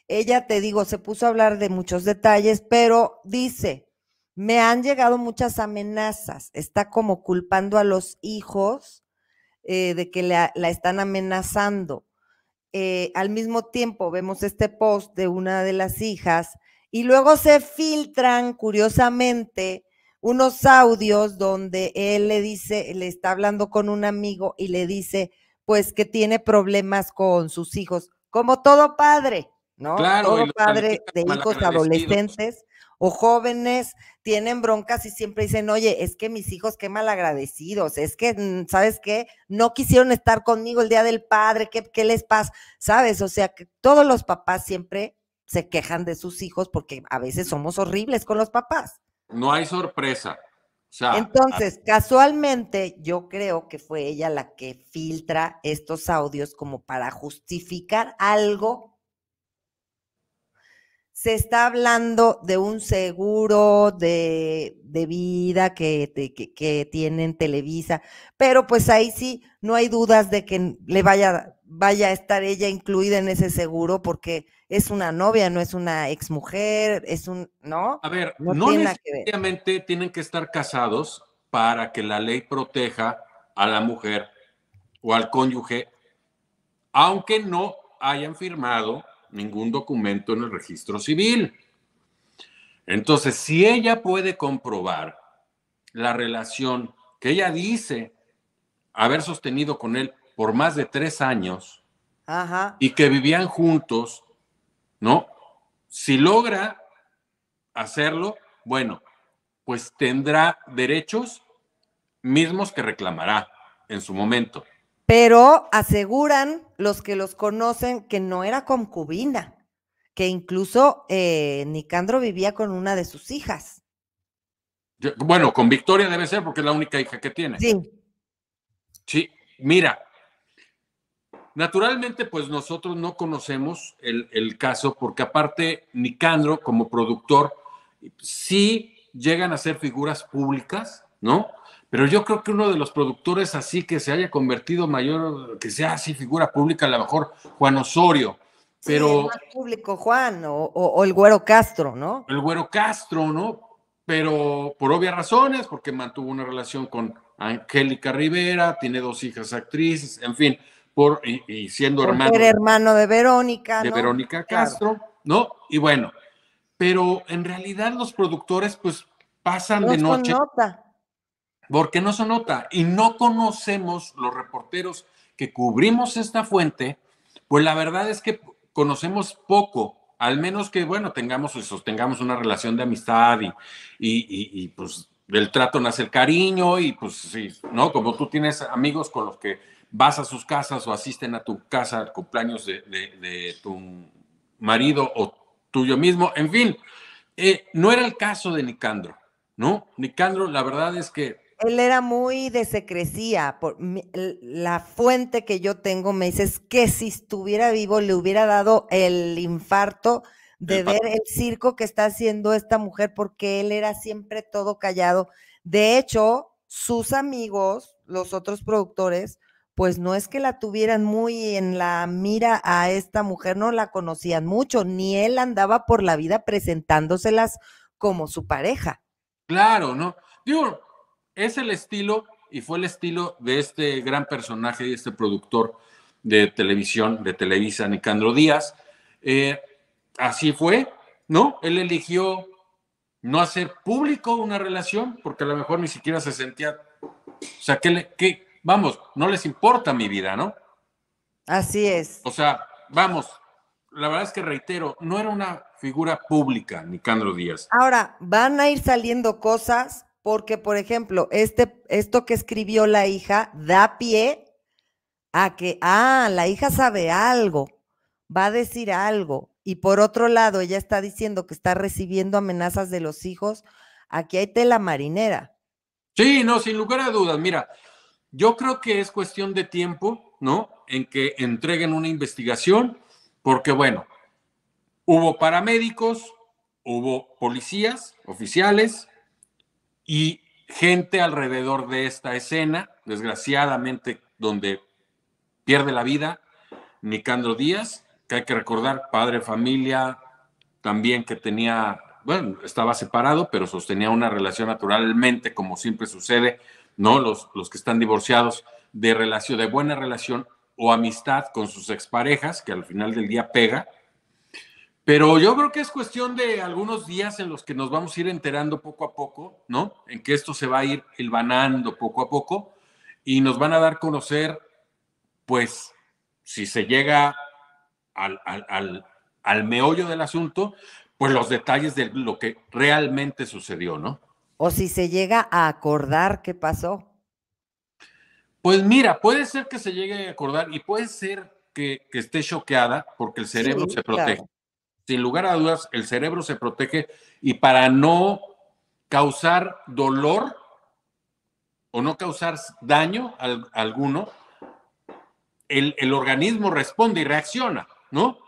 Ella, te digo, se puso a hablar de muchos detalles, pero dice, me han llegado muchas amenazas. Está como culpando a los hijos eh, de que la, están amenazando. Eh, al mismo tiempo vemos este post de una de las hijas y luego se filtran curiosamente unos audios donde él le dice, le está hablando con un amigo y le dice, pues que tiene problemas con sus hijos, como todo padre, ¿no? Claro, todo padre de hijos adolescentes o jóvenes tienen broncas y siempre dicen, oye, es que mis hijos qué malagradecidos, es que, mm, ¿sabes qué? No quisieron estar conmigo el día del padre, ¿qué, les pasa? ¿Sabes? O sea, que todos los papás siempre se quejan de sus hijos porque a veces somos horribles con los papás. No hay sorpresa. Entonces, casualmente, yo creo que fue ella la que filtra estos audios como para justificar algo. Se está hablando de un seguro de, vida que, que, que tienen Televisa, pero pues ahí sí no hay dudas de que le vaya vaya a estar ella incluida en ese seguro porque es una novia, no es una exmujer, es un, ¿no? A ver, no, necesariamente tienen que estar casados para que la ley proteja a la mujer o al cónyuge, aunque no hayan firmado ningún documento en el registro civil. Entonces, si ella puede comprobar la relación que ella dice haber sostenido con él por más de tres años y que vivían juntos, ¿no? Si logra hacerlo, bueno, pues tendrá derechos mismos que reclamará en su momento. Pero aseguran los que los conocen que no era concubina, que incluso eh, Nicandro vivía con una de sus hijas. bueno, con Victoria debe ser porque es la única hija que tiene. Sí. Sí, mira, Naturalmente, pues nosotros no conocemos el, caso porque aparte Nicandro como productor sí llegan a ser figuras públicas, ¿no? Pero yo creo que uno de los productores así que se haya convertido mayor, que sea así figura pública, a lo mejor Juan Osorio. Pero, público, Juan, o, o el güero Castro, ¿no? El güero Castro, ¿no? Pero por obvias razones, porque mantuvo una relación con Angélica Rivera, tiene dos hijas actrices, en fin por, y, siendo hermano. hermano de Verónica. De Verónica Castro, ¿no? Y bueno, pero en realidad los productores pues pasan de noche. se nota. Porque no se nota. Y no conocemos los reporteros que cubrimos esta fuente, pues la verdad es que conocemos poco, al menos que, bueno, tengamos y pues, sostengamos una relación de amistad y, y, pues del trato nace el cariño y pues sí, ¿no? Como tú tienes amigos con los que vas a sus casas o asisten a tu casa al cumpleaños de, tu marido o tuyo mismo. En fin, eh, no era el caso de Nicandro, ¿no? Nicandro, la verdad es que... Él era muy de secrecía. Por, la fuente que yo tengo me dice que si estuviera vivo le hubiera dado el infarto de ver el circo que está haciendo esta mujer porque él era siempre todo callado. De hecho, sus amigos, los otros productores, pues no es que la tuvieran muy en la mira a esta mujer, no la conocían mucho, ni él andaba por la vida presentándoselas como su pareja. Claro, ¿no? Digo, es el estilo y fue el estilo de este gran personaje y este productor de televisión, de Televisa, Nicandro Díaz. Eh, así fue, ¿no? Él eligió no hacer público una relación porque a lo mejor ni siquiera se sentía, o sea, ¿qué, le, qué, vamos, no les importa mi vida, ¿no? Así es. O sea, vamos, la verdad es que reitero, no era una figura pública, Nicandro Díaz. Ahora, van a ir saliendo cosas porque, por ejemplo, este, esto que escribió la hija da pie a que, ah, la hija sabe algo, va a decir algo. Y por otro lado, ella está diciendo que está recibiendo amenazas de los hijos. Aquí hay tela marinera. Sí, no, sin lugar a dudas. Mira, yo creo que es cuestión de tiempo, ¿no? En que entreguen una investigación, porque bueno, hubo paramédicos, hubo policías, oficiales y gente alrededor de esta escena, desgraciadamente, donde pierde la vida Nicandro Díaz, que hay que recordar, padre familia, también que tenía, bueno, estaba separado, pero sostenía una relación naturalmente, como siempre sucede ¿no? Los, los que están divorciados de relación, de buena relación o amistad con sus exparejas, que al final del día pega. Pero yo creo que es cuestión de algunos días en los que nos vamos a ir enterando poco a poco, ¿no? En que esto se va a ir elvanando poco a poco y nos van a dar a conocer, pues, si se llega al, al meollo del asunto, pues los detalles de lo que realmente sucedió, ¿no? o si se llega a acordar qué pasó. Pues mira, puede ser que se llegue a acordar y puede ser que, esté choqueada porque el cerebro se protege. Sin lugar a dudas, el cerebro se protege y para no causar dolor o no causar daño a alguno, el, organismo responde y reacciona, ¿no?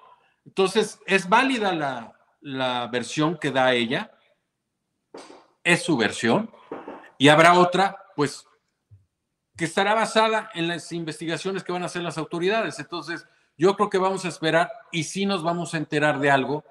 Entonces, es válida la versión que da ella es su versión, y habrá otra, pues, que estará basada en las investigaciones que van a hacer las autoridades. Entonces, yo creo que vamos a esperar y sí nos vamos a enterar de algo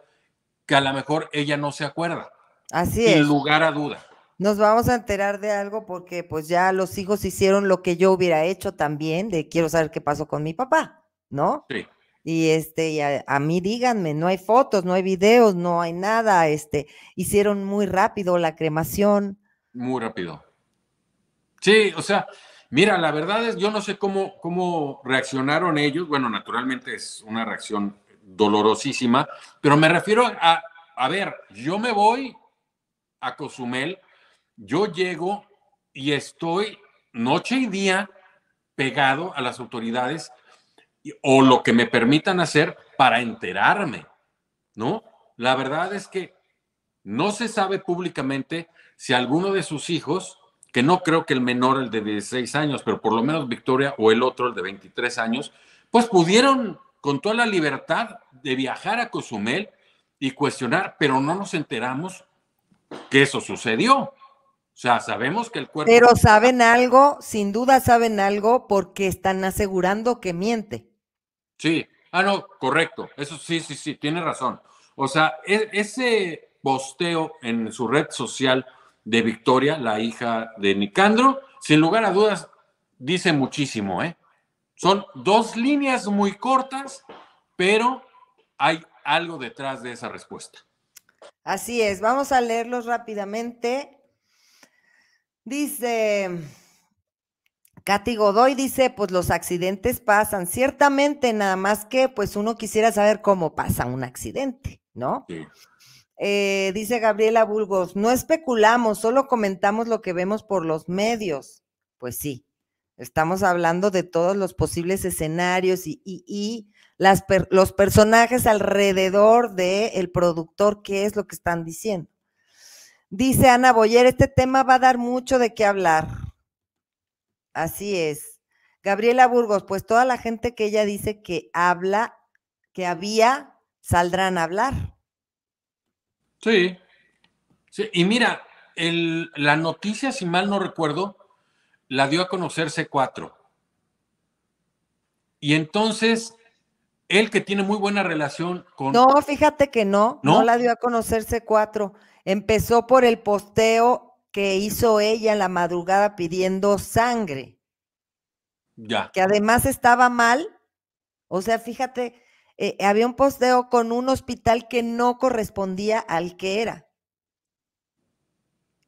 que a lo mejor ella no se acuerda. Así es. Sin lugar a duda. Nos vamos a enterar de algo porque pues ya los hijos hicieron lo que yo hubiera hecho también, de quiero saber qué pasó con mi papá, ¿no? Sí y este, a, mí díganme, no hay fotos, no hay videos, no hay nada, este, hicieron muy rápido la cremación. Muy rápido. Sí, o sea, mira, la verdad es, yo no sé cómo, cómo reaccionaron ellos, bueno, naturalmente es una reacción dolorosísima, pero me refiero a, a ver, yo me voy a Cozumel, yo llego y estoy noche y día pegado a las autoridades o lo que me permitan hacer para enterarme, ¿no? La verdad es que no se sabe públicamente si alguno de sus hijos, que no creo que el menor, el de 16 años, pero por lo menos Victoria o el otro, el de 23 años, pues pudieron con toda la libertad de viajar a Cozumel y cuestionar, pero no nos enteramos que eso sucedió. O sea, sabemos que el cuerpo... Pero saben algo, sin duda saben algo, porque están asegurando que miente. Sí, ah, no, correcto, eso sí, sí, sí, tiene razón. O sea, e, ese posteo en su red social de Victoria, la hija de Nicandro, sin lugar a dudas, dice muchísimo, ¿eh? Son dos líneas muy cortas, pero hay algo detrás de esa respuesta. Así es, vamos a leerlos rápidamente. Dice... Katy Godoy dice, pues los accidentes pasan, ciertamente, nada más que pues uno quisiera saber cómo pasa un accidente, ¿no? Eh, dice Gabriela Burgos, no especulamos, solo comentamos lo que vemos por los medios. Pues sí, estamos hablando de todos los posibles escenarios y, y, las los personajes alrededor del el productor, qué es lo que están diciendo. Dice Ana Boyer, este tema va a dar mucho de qué hablar. Así es. Gabriela Burgos, pues toda la gente que ella dice que habla, que había, saldrán a hablar. Sí. Y mira, la noticia, si mal no recuerdo, la dio a conocer C4. Y entonces, él que tiene muy buena relación con... No, fíjate que no, no, no la dio a conocer C4. Empezó por el posteo que hizo ella en la madrugada pidiendo sangre. Ya. Que además estaba mal. O sea, fíjate, eh, había un posteo con un hospital que no correspondía al que era.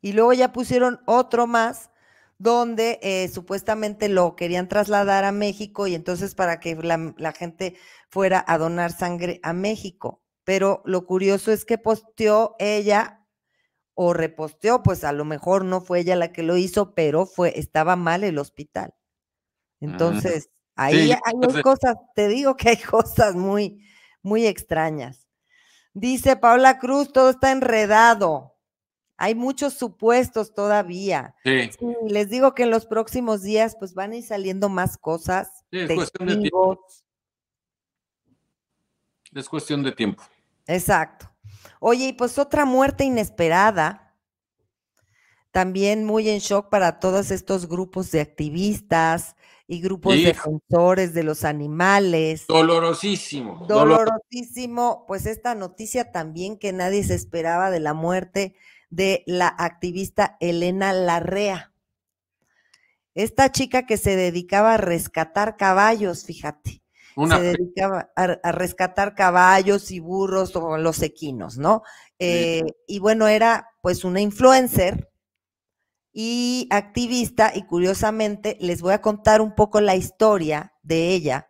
Y luego ya pusieron otro más donde eh, supuestamente lo querían trasladar a México y entonces para que la, la, gente fuera a donar sangre a México. Pero lo curioso es que posteó ella o reposteó, pues a lo mejor no fue ella la que lo hizo, pero fue, estaba mal el hospital. Ah. Entonces, ahí hay cosas, te digo que hay (laughs) cosas muy, muy extrañas. Dice Paula Cruz, todo está enredado. Hay muchos supuestos todavía. Sí. les digo que en los próximos días pues van a ir saliendo más cosas. Es cuestión de tiempo. Es cuestión de tiempo. Exacto. Oye, y pues otra muerte inesperada, también muy en shock para todos estos grupos de activistas y grupos defensores de los animales. Dolorosísimo. Dolorosísimo, pues esta noticia también que nadie se esperaba de la muerte de la activista Elena Larrea. Esta chica que se dedicaba a rescatar caballos, fíjate se dedicaba a, rescatar caballos y burros o los equinos, ¿no? Eh, y bueno, era pues una influencer y activista y curiosamente les voy a contar un poco la historia de ella.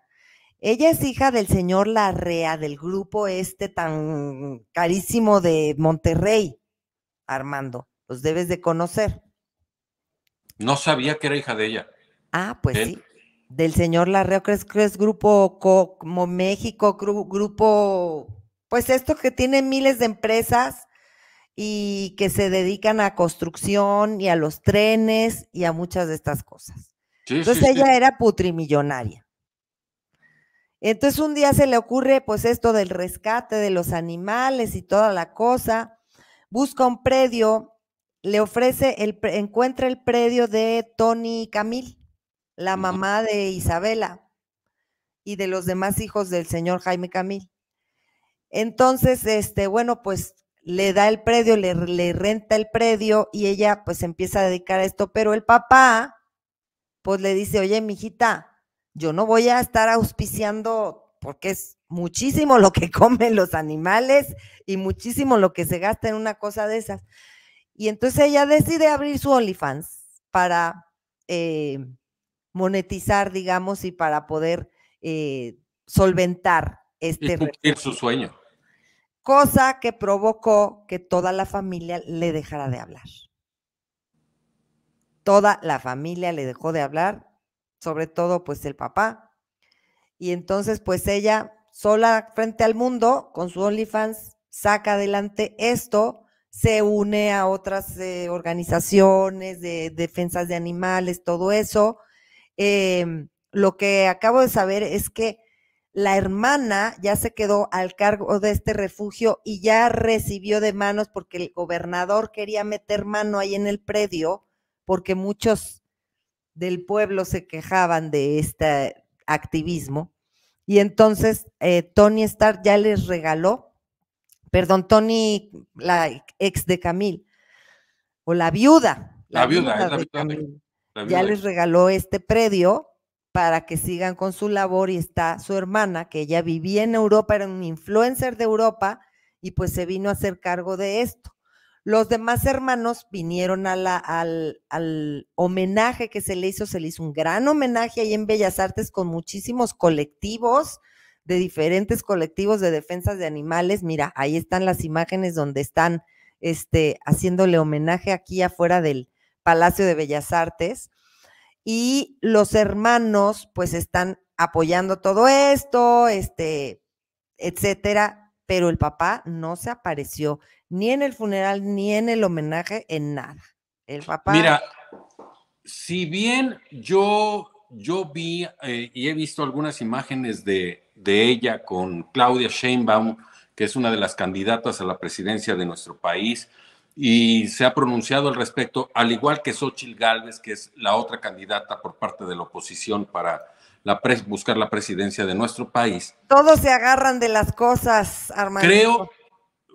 Ella es hija del señor Larrea, del grupo este tan carísimo de Monterrey, Armando. Los debes de conocer. No sabía que era hija de ella. Ah, pues sí del señor Larreo, ¿crees grupo como México, grupo, pues esto que tiene miles de empresas y que se dedican a construcción y a los trenes y a muchas de estas cosas? Entonces ella era putrimillonaria. Entonces un día se le ocurre pues esto del rescate de los animales y toda la cosa, busca un predio, le ofrece, el, encuentra el predio de Tony Camil la mamá de Isabela y de los demás hijos del señor Jaime Camil. Entonces, este, bueno, pues le da el predio, le, renta el predio y ella pues empieza a dedicar a esto, pero el papá pues le dice, oye, mijita, yo no voy a estar auspiciando porque es muchísimo lo que (laughs) comen los animales y muchísimo lo que se gasta en una cosa de esas. Y entonces ella decide abrir su OnlyFans para eh, monetizar, digamos, y para poder eh, solventar este... su sueño. Cosa que provocó que toda la familia le dejara de hablar. Toda la familia le dejó de hablar, sobre todo pues el papá. Y entonces pues ella sola frente al mundo con su OnlyFans saca adelante esto, se une a otras eh, organizaciones de defensas de animales, todo eso Em, lo que acabo de saber es que la hermana ya se quedó al cargo de este refugio y ya recibió de manos porque el gobernador quería meter mano ahí en el predio porque muchos del pueblo se quejaban de este activismo. Y entonces eh, Tony Stark ya les regaló, perdón, Tony, la ex de Camil, o la viuda. La, viuda, ya les regaló este predio para que sigan con su labor y está su hermana, que ella vivía en Europa, era un influencer de Europa y pues se vino a hacer cargo de esto. Los demás hermanos vinieron al, al, homenaje que se le hizo, se le hizo un gran homenaje ahí en Bellas Artes con muchísimos colectivos, de diferentes colectivos de defensas de animales. Mira, ahí están las imágenes donde están este, haciéndole homenaje aquí afuera del, Palacio de Bellas Artes. Y los hermanos, pues, están apoyando todo esto, este, etcétera. Pero el papá no se apareció ni en el funeral, ni en el homenaje, en nada. El papá. Mira, si bien yo, yo vi eh, y he visto algunas imágenes de, de ella con Claudia Sheinbaum, que es una de las candidatas a la presidencia de nuestro país, y se ha pronunciado al respecto, al igual que Xochitl Gálvez, que es la otra candidata por parte de la oposición para buscar la presidencia de nuestro país. Todos se agarran de las cosas, Armando. Creo,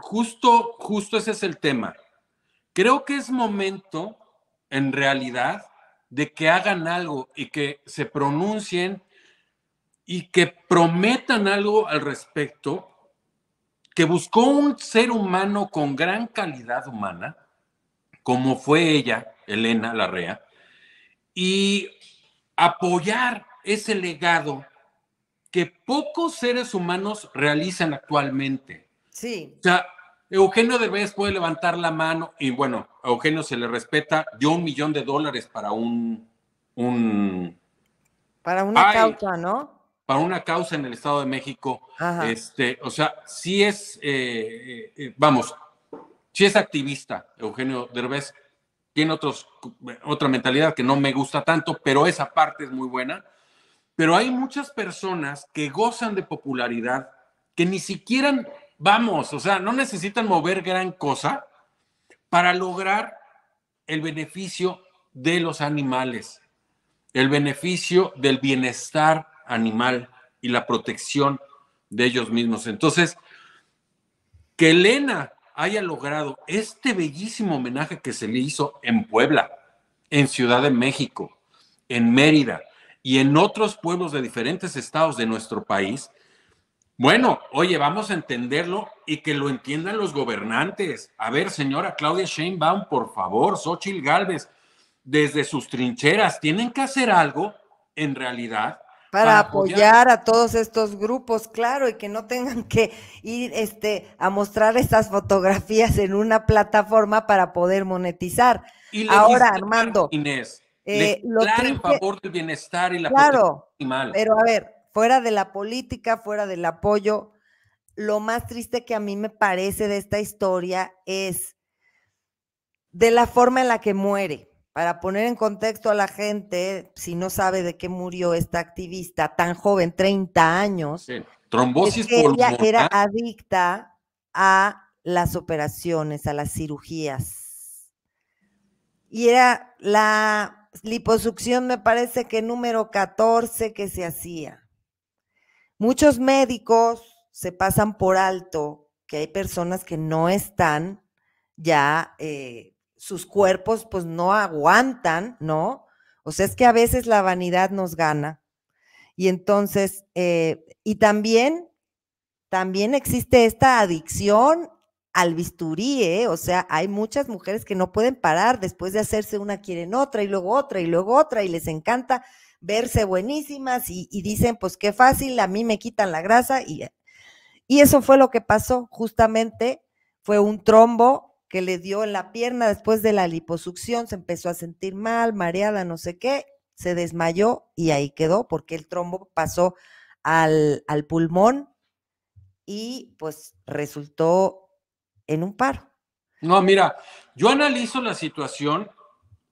justo, justo ese es el tema. Creo que es momento, en realidad, de que hagan algo y que se pronuncien y que prometan algo al respecto que buscó un ser humano con gran calidad humana, como fue ella, Elena Larrea, y apoyar ese legado que pocos seres humanos realizan actualmente. Sí. O sea, Eugenio De Vez puede levantar la mano y bueno, a Eugenio se le respeta, dio un millón de dólares para un... Para una causa, ¿no? para una causa en el Estado de México. Este, o sea, sí es, eh, eh, eh, vamos, sí es activista Eugenio Derbez, tiene otra mentalidad que no me gusta tanto, pero esa parte es muy buena. Pero hay muchas personas que gozan de popularidad que ni siquiera, vamos, o sea, no necesitan mover gran cosa para lograr el beneficio de los animales, el beneficio del bienestar animal y la protección de ellos mismos. Entonces, que Elena haya logrado este bellísimo homenaje que se le hizo en Puebla, en Ciudad de México, en Mérida y en otros pueblos de diferentes estados de nuestro país, bueno, oye, vamos a entenderlo y que lo entiendan los gobernantes. A ver, señora Claudia Sheinbaum, por favor, Xochitl Galvez, desde sus trincheras, tienen que hacer algo en realidad para apoyar a todos estos grupos, claro, y que no tengan (laughs) que ir este, a mostrar estas fotografías en una plataforma para poder monetizar. Y Ahora, Armando, Inés, eh, en favor del bienestar y la claro, animal. Pero a ver, fuera de la política, fuera del apoyo, lo más triste que a mí me parece de esta historia es de la forma en la que muere para poner en contexto a la gente, si no sabe de qué murió esta activista tan joven, 30 años. Trombosis Ella era adicta a las operaciones, a las cirugías. Y era la liposucción, me parece que número 14 que se hacía. Muchos médicos se pasan por alto que hay personas que no están ya eh, sus cuerpos pues no aguantan, ¿no? O sea, es que a veces la vanidad nos gana. Y entonces, eh, y también, también existe esta adicción al bisturí, ¿eh? o sea, hay muchas mujeres que no pueden parar después de hacerse una, quieren otra y luego otra y luego otra y les encanta verse buenísimas y, dicen, pues qué fácil, a mí me quitan la grasa y, y eso fue lo que pasó, justamente fue un trombo que le dio en la pierna después de la liposucción, se empezó a sentir mal, mareada, no sé qué, se desmayó y ahí quedó porque el trombo pasó al, pulmón y pues resultó en un paro. No, mira, yo analizo la situación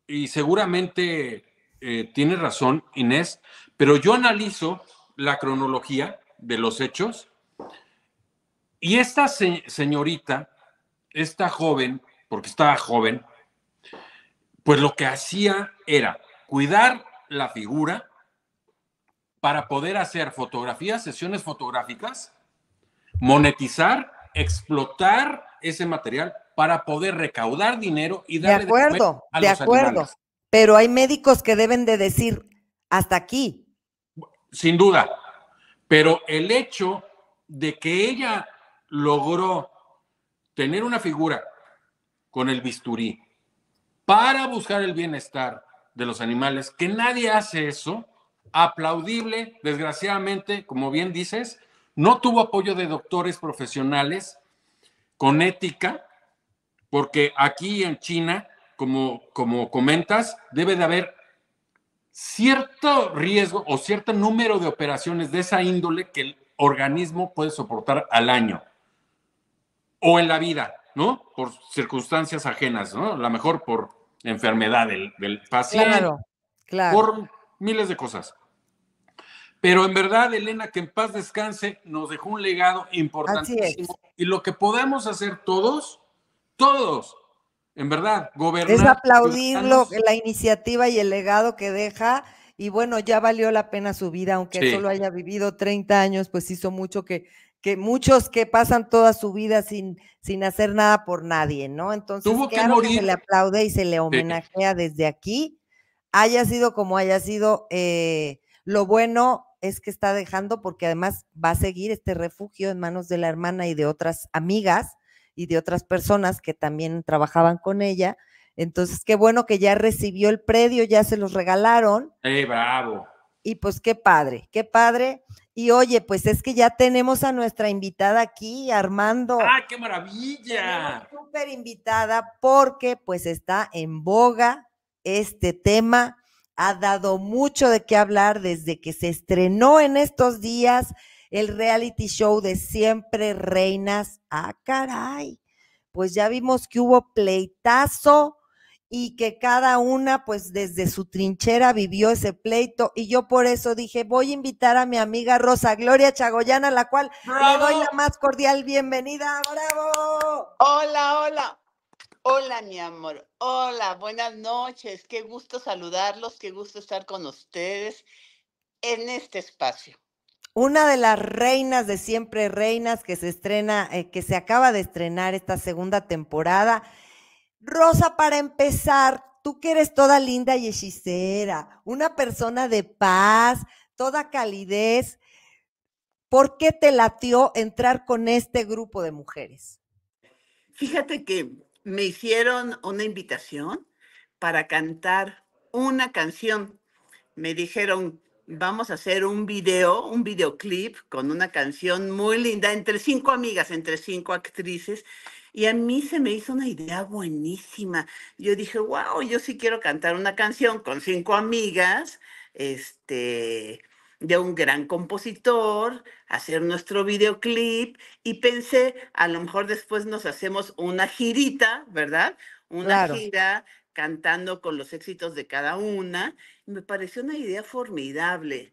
y seguramente eh, tiene razón Inés, pero yo analizo la cronología de los hechos y esta señorita esta joven, porque estaba joven, pues lo que hacía era cuidar la figura para poder hacer fotografías, sesiones fotográficas, monetizar, explotar ese material para poder recaudar dinero y darle de acuerdo, de, acuerdo. Pero hay médicos que deben de decir hasta aquí. Sin duda. Pero el hecho de que ella logró tener una figura con el bisturí para buscar el bienestar de los animales, que nadie hace eso, aplaudible, desgraciadamente, como bien dices, no tuvo apoyo de doctores profesionales con ética, porque aquí en China, como, como comentas, debe de haber cierto riesgo o cierto número de operaciones de esa índole que el organismo puede soportar al año o en la vida, ¿no? Por circunstancias ajenas, ¿no? A lo mejor por enfermedad del, paciente. Claro, claro. Por miles de cosas. Pero en verdad, Elena, que en paz descanse, nos dejó un legado importantísimo. Y lo que podemos hacer todos, todos, en verdad, gobernar. Es aplaudirlo, la iniciativa y el legado que deja. Y bueno, ya valió la pena su vida, aunque solo haya vivido 30 años, pues hizo mucho que que muchos que pasan toda su vida sin, sin hacer nada por nadie, ¿no? Entonces, que, se le aplaude y se le homenajea desde aquí, haya sido como haya sido, eh, lo bueno es que está dejando, porque además va a seguir este refugio en manos de la hermana y de otras amigas y de otras personas que también trabajaban con ella. Entonces, qué bueno que ya recibió el predio, ya se los regalaron. ¡Eh, bravo! Y pues qué padre, qué padre. Y oye, pues es que ya tenemos a nuestra invitada aquí, Armando. ¡Ah, qué maravilla! Súper invitada porque pues está en boga este tema. Ha dado mucho de qué hablar desde que se estrenó en estos días el reality show de Siempre Reinas. ¡Ah, caray! Pues ya vimos que hubo pleitazo y que cada una pues desde su trinchera vivió ese pleito y yo por eso dije voy a invitar a mi amiga Rosa Gloria Chagoyana, la cual le doy la más cordial bienvenida. ¡Bravo! Hola, hola. Hola, mi amor. Hola, buenas noches. Qué gusto saludarlos, qué gusto estar con ustedes en este espacio. Una de las reinas de siempre reinas que se estrena, eh, que se acaba de estrenar esta segunda temporada Rosa, para empezar, tú que eres toda linda y hechicera, una persona de paz, toda calidez, ¿por qué te latió entrar con este grupo de mujeres? Fíjate que me hicieron una invitación para cantar una canción. Me dijeron, vamos a hacer un video, un videoclip con una canción muy linda entre cinco amigas, entre cinco actrices, y a mí se me hizo una idea buenísima. Yo dije, wow, yo sí quiero cantar una canción con cinco amigas, este, de un gran compositor, hacer nuestro videoclip y pensé, a lo mejor después nos hacemos una girita, ¿verdad? Una gira cantando con los éxitos de cada una. Me pareció una idea formidable.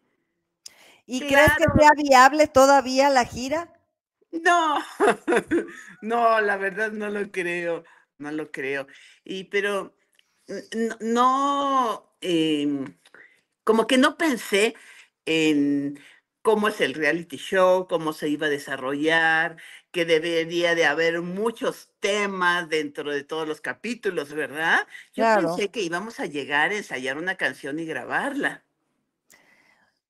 ¿Y crees que sea viable todavía la gira? No, (laughs) no, la verdad no lo creo, no lo creo. Y pero no, em, como que no pensé en cómo es el reality show, cómo se iba a desarrollar, que debería de haber muchos temas dentro de todos los capítulos, ¿verdad? Yo pensé que íbamos a llegar a ensayar una canción y grabarla.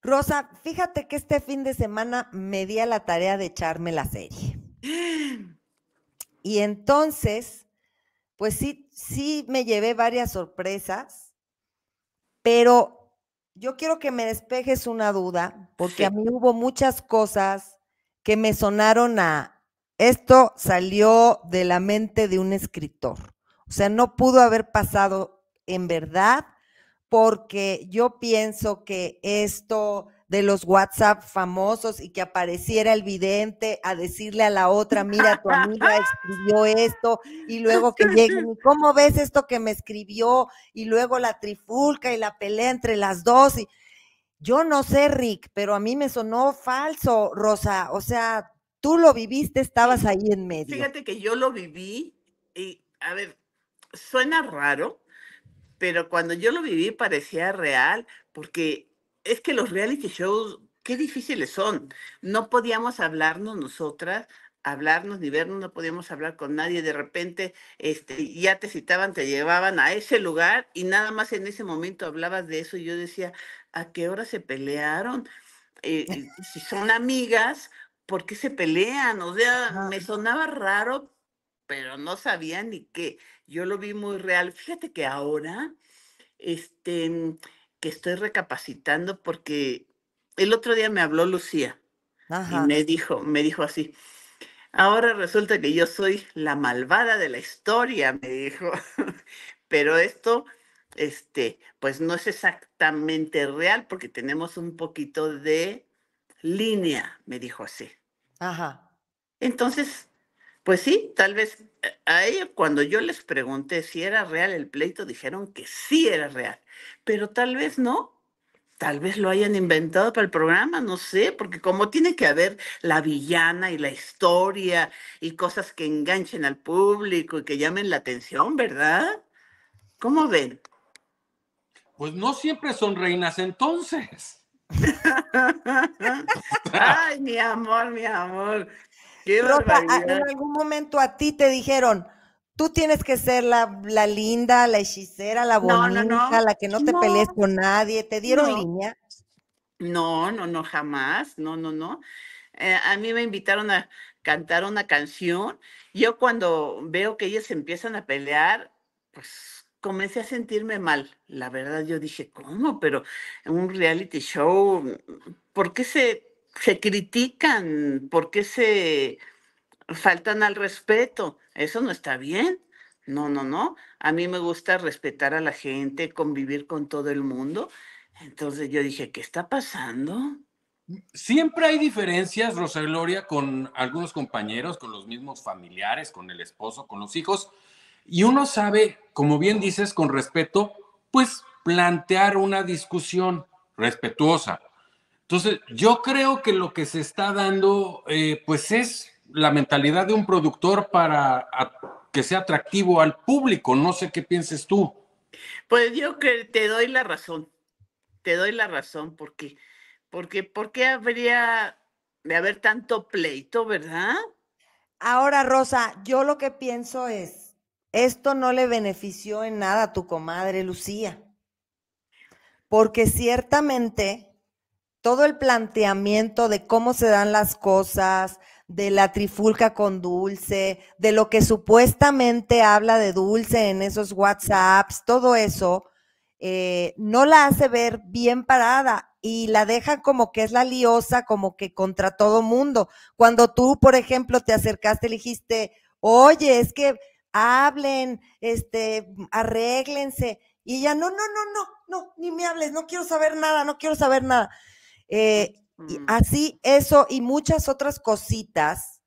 Rosa, fíjate que este fin de semana me di a la tarea de echarme la serie. (gasps) Y entonces, pues sí, sí me llevé varias sorpresas, pero yo quiero que me despejes una duda, porque a mí hubo muchas cosas que me sonaron a, esto salió de la mente de un escritor. O sea, no pudo haber pasado en verdad porque yo pienso que esto de los WhatsApp famosos y que apareciera el vidente a decirle a la otra, mira, tu amiga escribió esto, y luego que llegue, (laughs) ¿cómo ves esto que me escribió? Y luego la trifulca y la pelea entre las dos. Y... Yo no sé, Rick, pero a mí me sonó falso, Rosa. O sea, tú lo viviste, estabas ahí en medio. Fíjate que yo lo viví y, a ver, suena raro, pero cuando yo lo viví parecía real, porque es que los reality shows, qué difíciles son. No podíamos hablarnos nosotras, hablarnos ni vernos, no podíamos hablar con nadie. De repente este, ya te citaban, te llevaban a ese lugar y nada más en ese momento hablabas de eso y yo decía, ¿a qué hora se pelearon? Eh, (laughs) si son amigas, ¿por qué se pelean? O sea, me sonaba raro, pero no sabía ni qué. Yo lo vi muy real. Fíjate que ahora, este, mm, que estoy recapacitando porque el otro día me habló Lucía y me dijo, me dijo así, ahora resulta que yo soy la malvada de la historia, me dijo, (laughs) pero esto, este, pues no es exactamente real porque tenemos un poquito de línea, me dijo así. Ajá. Entonces, pues sí, tal vez a cuando yo les pregunté si era real el pleito, dijeron que sí era real, pero tal vez no. Tal vez lo hayan inventado para el programa, no sé, porque como tiene que haber la villana y la historia y cosas que enganchen al público y que llamen la atención, ¿verdad? ¿Cómo ven? Pues no siempre son reinas entonces. (laughs) (laughs) Ay, mi amor, mi amor en algún momento a ti te dijeron, tú tienes que ser la, linda, la hechicera, la bonita, la que no te pelees con nadie. ¿Te dieron línea? No, no, no, jamás. No, no, no. Eh, a mí me invitaron a cantar una canción. Yo cuando veo que ellas empiezan a pelear, pues comencé a sentirme mal. La verdad, yo dije, ¿cómo? Pero en un reality show, ¿por qué se se critican, porque se faltan al respeto? Eso no está bien. No, no, no. A mí me gusta respetar a la gente, convivir con todo el mundo. Entonces yo dije, ¿qué está pasando? Siempre hay diferencias, Rosa Gloria, con algunos compañeros, con los mismos familiares, con el esposo, con los hijos. Y uno sabe, como bien dices, con respeto, pues plantear una discusión respetuosa. Entonces, yo creo que lo que se está dando, eh, pues es la mentalidad de un productor para que sea atractivo al público. No sé qué pienses tú. Pues yo que te doy la razón, te doy la razón, porque, porque, ¿por qué habría de haber tanto pleito, verdad? Ahora, Rosa, yo lo que pienso es, esto no le benefició en nada a tu comadre Lucía, porque ciertamente todo el planteamiento de cómo se dan las cosas, de la trifulca con Dulce, de lo que supuestamente habla de Dulce en esos WhatsApps, todo eso, eh, no la hace ver bien parada y la deja como que es la liosa, como que contra todo mundo. Cuando tú, por ejemplo, te acercaste y dijiste, oye, es que hablen, este, arréglense. Y ella, no, no, no, no, no, ni me hables, no quiero saber nada, no quiero saber nada. Eh, y mm. así, eso y muchas otras cositas,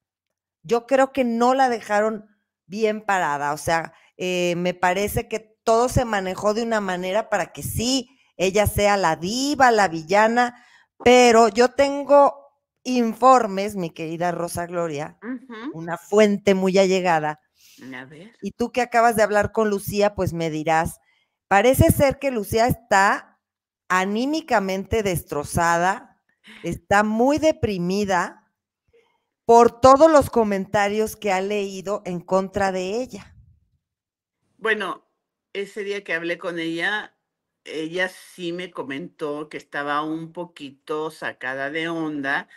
yo creo que no la dejaron bien parada. O sea, eh, me parece que todo se manejó de una manera para que sí, ella sea la diva, la villana, pero yo tengo informes, mi querida Rosa Gloria, una fuente muy allegada. Y tú que acabas de hablar con Lucía, pues me dirás, parece ser que Lucía está anímicamente destrozada, está muy deprimida por todos los comentarios que ha leído en contra de ella. Bueno, ese día que hablé con ella, ella sí me comentó que estaba un poquito sacada de onda,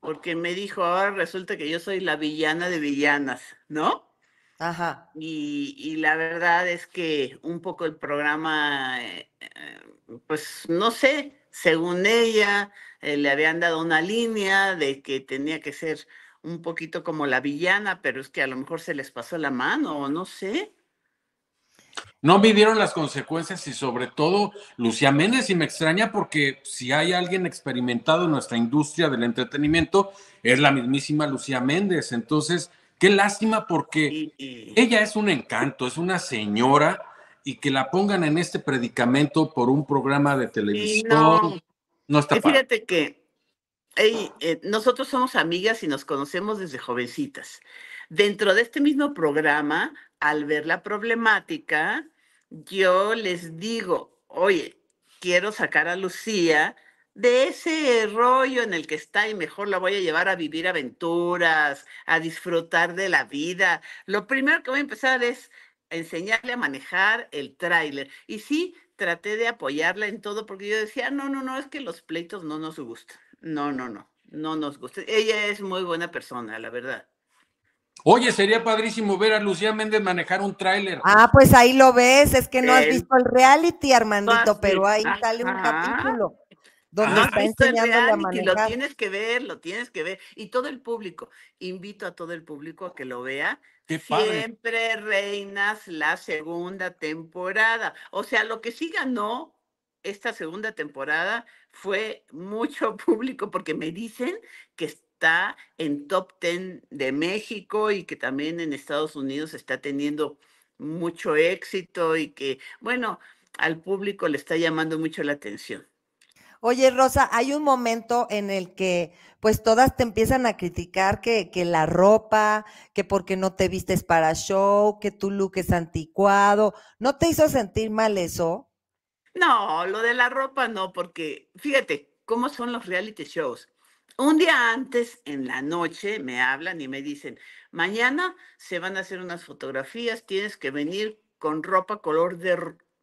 porque me dijo, ahora resulta que yo soy la villana de villanas, ¿no? Ajá. Y, la verdad es que un poco el programa eh, eh, pues no sé, según ella, eh, le habían dado una línea de que tenía que ser un poquito como la villana, pero es que a lo mejor se les pasó la mano o no sé. No vivieron las consecuencias y sobre todo Lucía Méndez y me extraña porque si hay alguien experimentado en nuestra industria del entretenimiento es la mismísima Lucía Méndez. Entonces, qué lástima porque ella es un encanto, es una señora y que la pongan en este predicamento por un programa de televisión. No, está Fíjate que eh, nosotros somos amigas y nos conocemos desde jovencitas. Dentro de este mismo programa, al ver la problemática, yo les digo, oye, quiero sacar a Lucía de ese rollo en el que está y mejor la voy a llevar a vivir aventuras, a disfrutar de la vida. Lo primero que voy a empezar es enseñarle a manejar el tráiler. Y sí, traté de apoyarla en todo porque yo decía, no, no, no, es que los pleitos no nos gustan. No, no, no, no nos gustan. Ella es muy buena persona, la verdad. Oye, sería padrísimo ver a Lucía Méndez manejar un tráiler. Ah, pues ahí lo ves, es que no has visto el reality, Armandito, pero ahí sale un capítulo donde ah, Lo tienes que ver, lo tienes que ver. Y todo el público, invito a todo el público a que lo vea. Siempre reinas la segunda temporada. O sea, lo que sí ganó esta segunda temporada fue mucho (laughs) público, porque me dicen que está en top ten de México y que también en Estados Unidos está teniendo mucho éxito y que, bueno, al público le está llamando mucho la atención. Oye, Rosa, hay un momento en el que pues todas te empiezan a criticar que, la ropa, que porque no te vistes para show, que tu look es anticuado. ¿No te hizo sentir mal eso? No, lo de la ropa no, porque fíjate cómo son los reality shows. Un día antes, en la noche, me hablan y me dicen, mañana se van a hacer unas fotografías, tienes que venir con ropa color de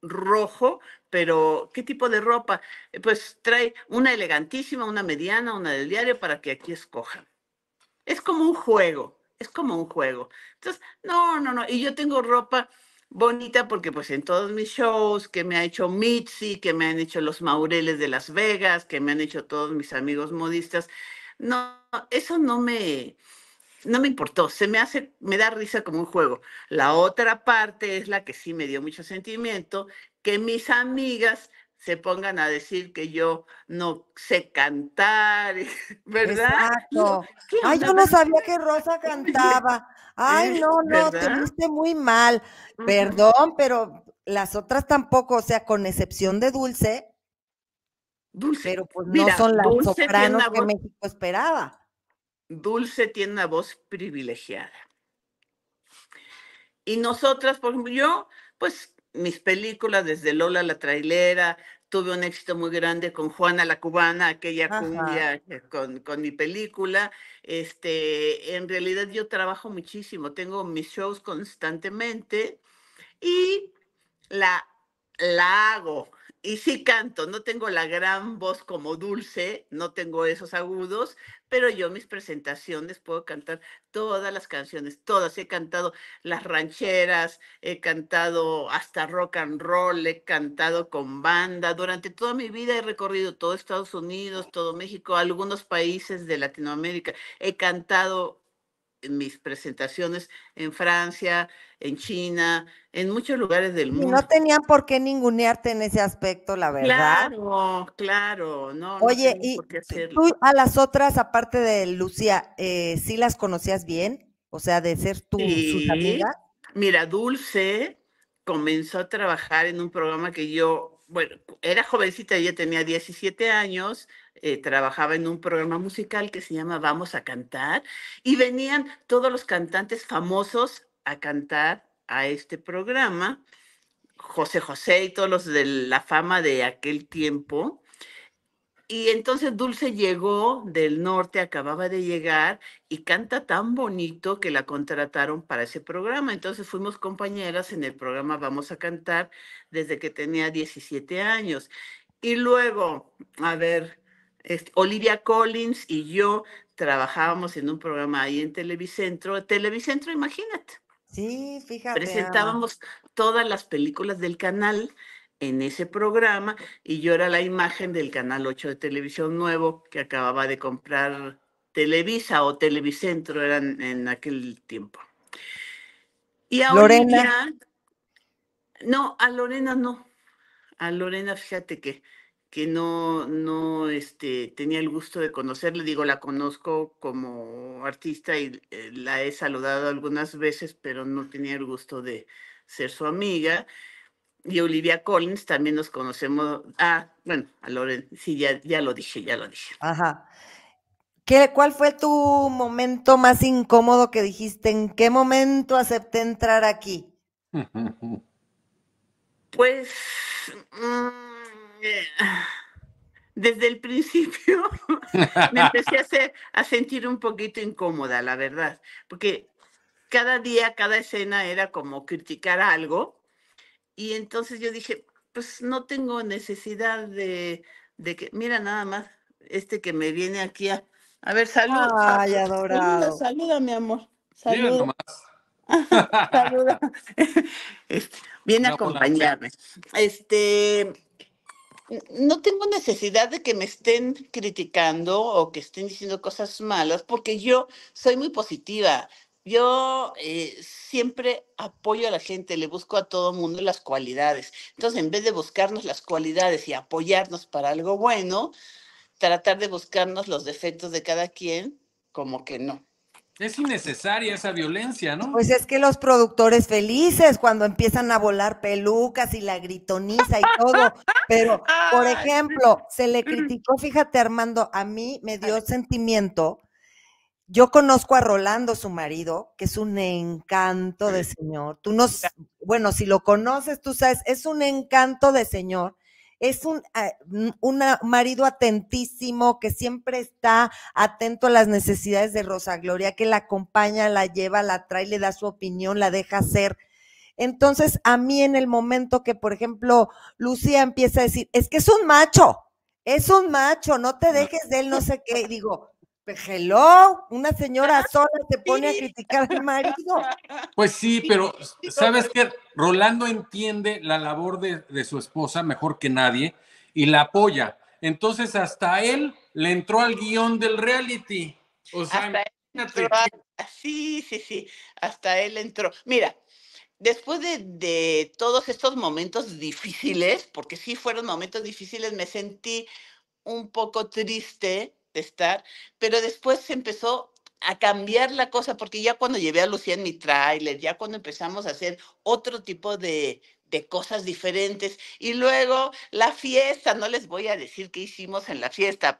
rojo, pero ¿qué tipo de ropa? Eh, pues trae una elegantísima, una mediana, una del diario para que aquí escojan. Es como un juego, es como un juego. Entonces, no, no, no. Y yo tengo ropa bonita porque pues en todos mis shows que me ha hecho Mitzi, que me han hecho los Maureles de Las Vegas, que me han hecho todos mis amigos modistas, no, eso no me, no me importó, se me hace, me da risa como un juego. La otra parte es la que sí me dio mucho sentimiento, que mis amigas se pongan a decir que yo no sé cantar, (laughs) ¿verdad? Exacto. Ay, yo no sabía que Rosa (laughs) cantaba. Ay, no, no, te viste muy mal. Perdón, pero las otras tampoco, o sea, con excepción de Dulce. Dulce. Pero pues Mira, no son las sopranos que México esperaba. Dulce tiene una voz privilegiada. Y nosotras, por ejemplo, yo, pues mis películas desde Lola la trailera, tuve un éxito muy grande con Juana la cubana, aquella cumbia con, con, mi película. Este, en realidad yo trabajo muchísimo, tengo mis shows constantemente y la, la hago, y sí canto, no tengo la gran voz como dulce, no tengo esos agudos, pero yo mis presentaciones puedo cantar todas las canciones, todas. He cantado las rancheras, he cantado hasta rock and roll, he cantado con banda. Durante toda mi vida he recorrido todo Estados Unidos, todo México, algunos países de Latinoamérica. He cantado mis presentaciones en Francia, en China, en muchos lugares del mundo. no tenían por qué ningunearte en ese aspecto, la verdad. Claro, claro, no. Oye, y tú a las otras, aparte de Lucía, si eh, ¿sí las conocías bien? O sea, de ser tú sí. Mira, Dulce comenzó a trabajar en un programa que yo, bueno, era jovencita, ella tenía 17 años, eh, trabajaba en un programa musical que se llama Vamos a Cantar y venían todos los cantantes famosos a cantar a este programa, José José y todos los de la fama de aquel tiempo. Y entonces Dulce llegó del norte, acababa de llegar y canta tan bonito que la contrataron para ese programa. Entonces fuimos compañeras en el programa Vamos a Cantar desde que tenía 17 años. Y luego, a ver, este, Olivia Collins y yo trabajábamos en un programa ahí en Televicentro. Televicentro, imagínate. Sí, fíjate. Ah. Presentábamos todas las películas del canal en ese programa y yo era la imagen del canal 8 de televisión nuevo que acababa de comprar Televisa o Televicentro eran en aquel tiempo. Y a Lorena. no, a Lorena no. A Lorena, fíjate que que no, no este, tenía el gusto de conocerle. Digo, la conozco como artista y eh, la he saludado algunas veces, pero no tenía el gusto de ser su amiga. Y Olivia Collins también nos conocemos. Ah, bueno, a Loren, sí, ya, lo dije, ya lo dije. Ajá. ¿Qué, ¿Cuál fue tu momento más incómodo que dijiste? ¿En qué momento acepté entrar aquí? (laughs) pues. Mm, desde el principio (laughs) me empecé a, sentir un poquito incómoda, la verdad, porque cada día, cada escena era como criticar algo. Y entonces yo dije, pues no tengo necesidad de, que, mira nada más, este que me viene aquí a, a ver, saluda. Ay, adorado. Saluda, saluda, mi amor. (laughs) Saluda. saluda. (laughs) Este, viene a acompañarme. Este, no tengo necesidad de que me estén criticando o que estén diciendo cosas malas, porque yo soy muy positiva. Yo eh, siempre apoyo a la gente, le busco a todo mundo las cualidades. Entonces, en vez de buscarnos las cualidades y apoyarnos para algo bueno, tratar de buscarnos los defectos de cada quien, como que no. Es innecesaria esa violencia, ¿no? Pues es que los productores felices cuando empiezan a volar pelucas y la gritoniza y todo. Pero, por ejemplo, se le criticó, fíjate Armando, a mí me dio sentimiento. Yo conozco a Rolando, su marido, que es un encanto de señor. Tú no, bueno, si lo conoces, tú sabes, es un encanto de señor es eh, un, un, marido atentísimo que siempre está atento a las necesidades de Rosa Gloria, que la acompaña, la lleva, la trae, le da su opinión, la deja hacer. Entonces, a mí en el momento que, por ejemplo, Lucía empieza a decir, es que es un macho, es un macho, no te dejes de él, no sé qué, digo, pues, hello, una señora ah, sola se pone a criticar al marido. Pues sí, pero sabes que Rolando entiende la labor de, su esposa mejor que nadie y la apoya. Entonces hasta él le entró al guión del reality. O sea, sí, sí, sí, hasta él entró. Mira, después de, de todos estos momentos difíciles, porque sí fueron momentos difíciles, me sentí un poco triste estar, pero después se empezó a cambiar la cosa, porque ya cuando llevé a Lucía en mi tráiler, ya cuando empezamos a hacer otro tipo de, de cosas diferentes. Y luego la fiesta, no les voy a decir qué hicimos en la fiesta,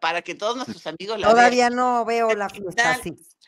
para que todos nuestros amigos la Todavía no veo la fiesta,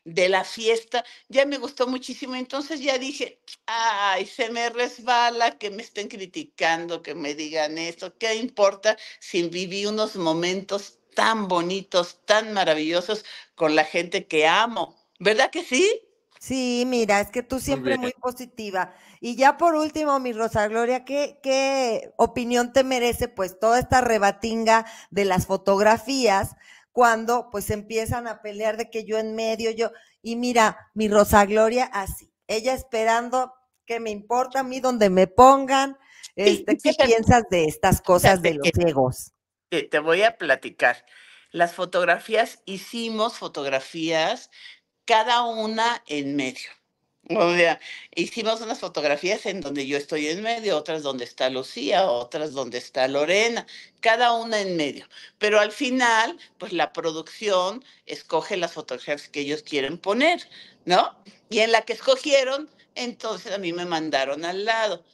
De la fiesta, ya me gustó muchísimo. Entonces ya dije, ay, se me resbala que me estén criticando, que me digan esto, ¿qué importa si viví unos momentos tan bonitos, tan maravillosos con la gente que amo. ¿Verdad que sí? Sí, mira, es que tú siempre muy, positiva. Y ya por último, mi Rosa Gloria, ¿qué, ¿qué opinión te merece pues toda esta rebatinga de las fotografías cuando pues empiezan a pelear de que yo en medio, yo... Y mira, mi Rosa Gloria así, ella esperando que me importa a mí donde me pongan. Este, ¿Qué piensas de estas cosas de los egos? te, voy a platicar. Las fotografías, hicimos fotografías, cada una en medio. O hicimos unas fotografías en donde yo estoy en medio, otras donde está Lucía, otras donde está Lorena, cada una en medio. Pero al final, pues la producción escoge las fotografías que ellos quieren poner, ¿no? Y en la que escogieron, entonces a mí me mandaron al lado.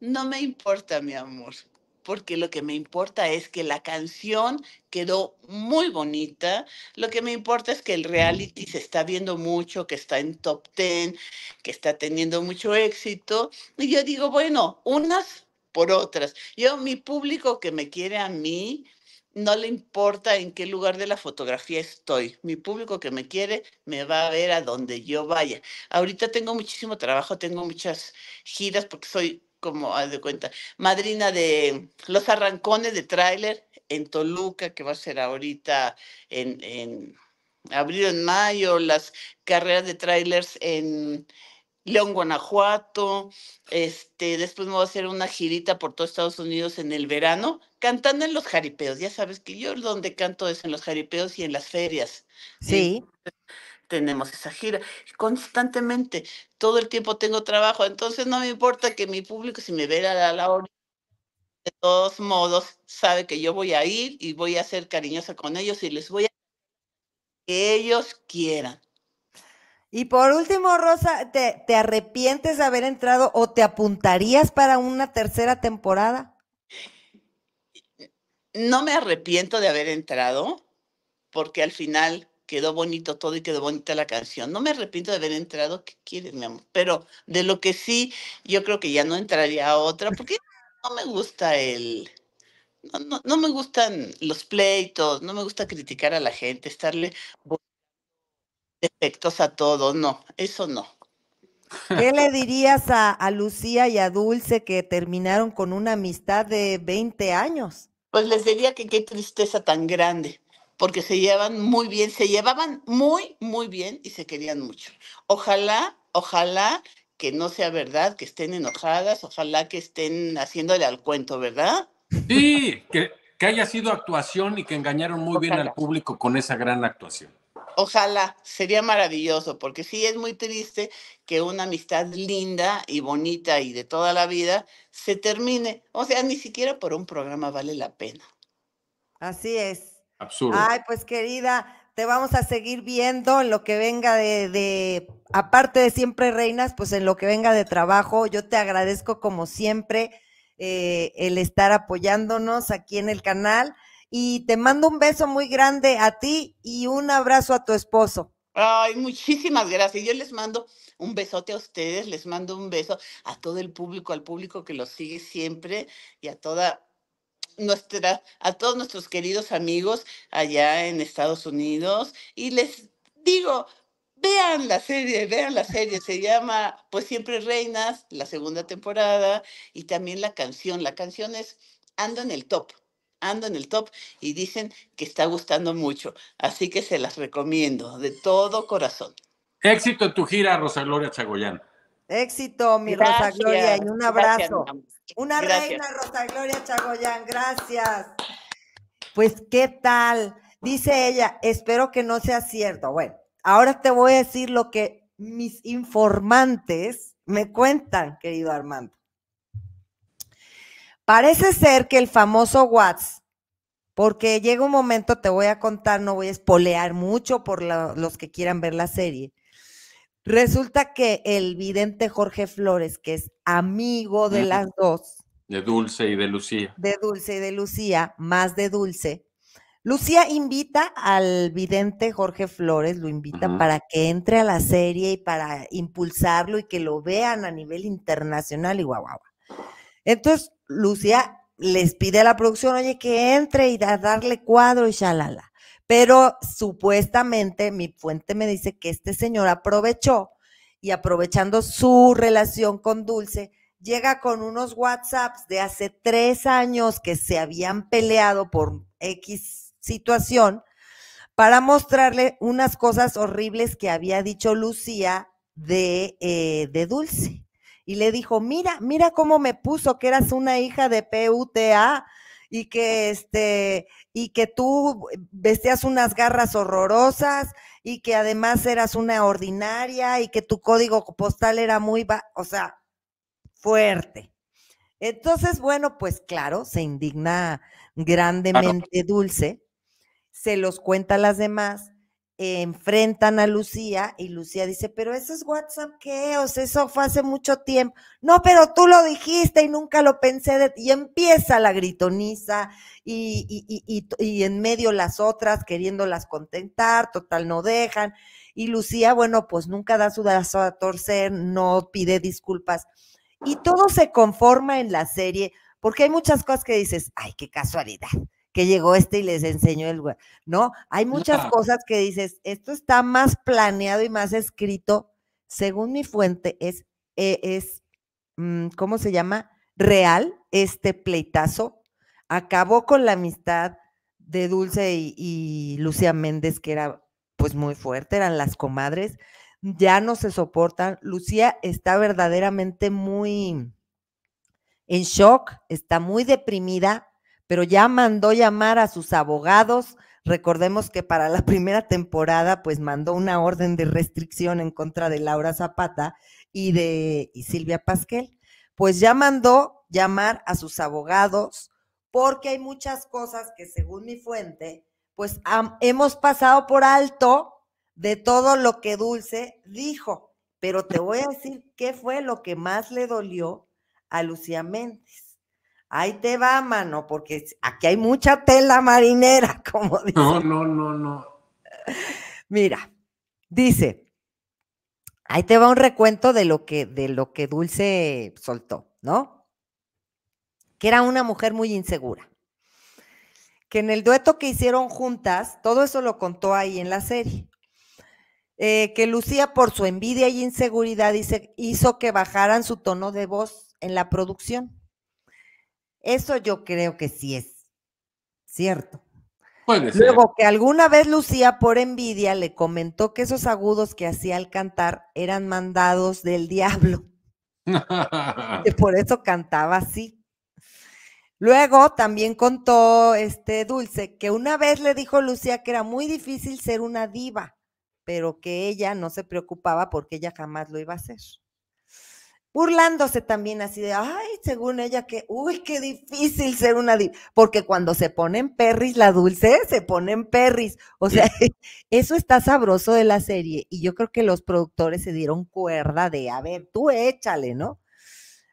No me importa, mi amor porque lo que me importa es que la canción quedó muy bonita, lo que me importa es que el reality se está viendo mucho, que está en top 10, que está teniendo mucho éxito. Y yo digo, bueno, unas por otras. Yo, mi público que me quiere a mí, no le importa en qué lugar de la fotografía estoy. Mi público que me quiere me va a ver a donde yo vaya. Ahorita tengo muchísimo trabajo, tengo muchas giras porque soy como haz de cuenta, madrina de los arrancones de tráiler en Toluca, que va a ser ahorita en, en abril, en mayo, las carreras de trailers en León, Guanajuato, este, después me voy a hacer una girita por todo Estados Unidos en el verano, cantando en los jaripeos, ya sabes que yo donde canto es en los jaripeos y en las ferias. ¿sí? tenemos esa gira. Constantemente, todo el tiempo tengo trabajo, entonces no me importa que mi público, si me vea a la, hora, de todos modos, sabe que yo voy a ir y voy a ser cariñosa con ellos y les voy a que ellos quieran. Y por último, Rosa, ¿te, ¿te arrepientes de haber entrado o te apuntarías para una tercera temporada? No me arrepiento de haber entrado, porque al final quedó bonito todo y quedó bonita la canción. No me arrepiento de haber entrado, ¿qué quieres, mi amor? Pero de lo que sí, yo creo que ya no entraría otra, porque no me gusta el... No, no, no me gustan los pleitos, no me gusta criticar a la gente, estarle defectos a todo, no, eso no. ¿Qué le dirías a, a, Lucía y a Dulce que terminaron con una amistad de 20 años? Pues les diría que qué tristeza tan grande, porque se llevan muy bien, se llevaban muy, muy bien y se querían mucho. Ojalá, ojalá que no sea verdad, que estén enojadas, ojalá que estén haciéndole al cuento, ¿verdad? Sí, que, haya sido actuación y que engañaron muy bien al público con esa gran actuación. Ojalá, sería maravilloso, porque sí es muy triste que una amistad linda y bonita y de toda la vida se termine. O sea, ni siquiera por un programa vale la pena. Así es. Ay, pues querida, te vamos a seguir viendo en lo que venga de, aparte de siempre reinas, pues en lo que venga de trabajo. Yo te agradezco como siempre eh, el estar apoyándonos aquí en el canal y te mando un beso muy grande a ti y un abrazo a tu esposo. Ay, muchísimas gracias. Yo les mando un besote a ustedes, les mando un beso a todo el público, al público que los sigue siempre y a toda nuestra, a todos nuestros queridos amigos allá en Estados Unidos y les digo, vean la serie, vean la serie, se llama Pues siempre reinas, la segunda temporada y también la canción, la canción es Ando en el top, ando en el top y dicen que está gustando mucho, así que se las recomiendo de todo corazón. Éxito en tu gira, Rosa Gloria Chagoyán. Éxito, mi Rosa Gloria, y un abrazo. Una reina, Rosa Gloria Chagoyán, gracias. Pues, ¿qué tal? Dice ella, espero que no sea cierto. Bueno, ahora te voy a decir lo que mis informantes me cuentan, querido Armando. Parece ser que el famoso Watts, porque llega un momento, te voy a contar, no voy a espolear mucho por los que quieran ver la serie, Resulta que el vidente Jorge Flores, que es amigo de las dos. De Dulce y de Lucía. De Dulce y de Lucía, más de Dulce. Lucía invita al vidente Jorge Flores, lo invita para que entre a la serie y para impulsarlo y que lo vean a nivel internacional y guau, guau. Entonces, Lucía les pide a la producción, oye, que entre y darle cuadro y shalala. Pero supuestamente mi fuente me dice que este señor aprovechó y aprovechando su relación con Dulce, llega con unos WhatsApps de hace tres años que se habían peleado por X situación para mostrarle unas cosas horribles que había dicho Lucía de, eh, Dulce. Y le dijo, mira, mira cómo me puso que eras una hija de PUTA y que este y que tú vestías unas garras horrorosas y que además eras una ordinaria y que tu código postal era muy, o sea, fuerte. Entonces, bueno, pues claro, se indigna grandemente Dulce, se los cuenta a las demás enfrentan a Lucía y Lucía dice, pero eso es WhatsApp, ¿qué? O eso fue hace mucho tiempo. No, pero tú lo dijiste y nunca lo pensé Y empieza la gritoniza y, y, y, en medio las otras queriéndolas contentar, total no dejan. Y Lucía, bueno, pues nunca da su brazo a torcer, no pide disculpas. Y todo se conforma en la serie, porque hay muchas cosas que dices, ay, qué casualidad que llegó este y les enseñó el No, hay muchas cosas que dices, esto está más planeado y más escrito. Según mi fuente, es, eh, es mm, ¿cómo se llama? Real este pleitazo. Acabó con la amistad de Dulce y, y Lucía Méndez, que era pues muy fuerte, eran las comadres. Ya no se soportan. Lucía está verdaderamente muy en shock, está muy deprimida pero ya mandó llamar a sus abogados. Recordemos que para la (laughs) primera temporada, pues mandó una orden de restricción en contra de Laura Zapata y de Silvia Pasquel. Pues ya mandó llamar a sus abogados porque hay muchas cosas que según mi fuente, pues hemos pasado por alto de todo lo que Dulce dijo, pero te voy a decir qué fue lo que más le dolió a Lucía Méndez. Ahí te va, mano, porque aquí hay mucha tela marinera, (laughs) como dice. No, no, no, no. Mira, dice, ahí te va un recuento de lo que, de lo que Dulce soltó, ¿no? Que era una mujer muy insegura. Que en el dueto que hicieron juntas, todo eso lo contó ahí en la serie. Eh, que Lucía, por su envidia y inseguridad, hizo que bajaran su tono de voz en la producción. Eso yo creo que sí es cierto. Luego que alguna vez Lucía por envidia le comentó que esos agudos que hacía al cantar eran mandados del (laughs) diablo. y (laughs) por eso cantaba así. Luego también contó este Dulce que una vez le dijo Lucía que era muy difícil ser una diva, pero que ella no se preocupaba porque ella jamás lo iba a hacer burlándose también así de, ay, según ella que, uy, qué difícil ser una, porque cuando se ponen perris la dulce, se ponen perris, o sea, (laughs) eso está sabroso de la serie y yo creo que los productores se dieron cuerda de, a ver, tú échale, ¿no?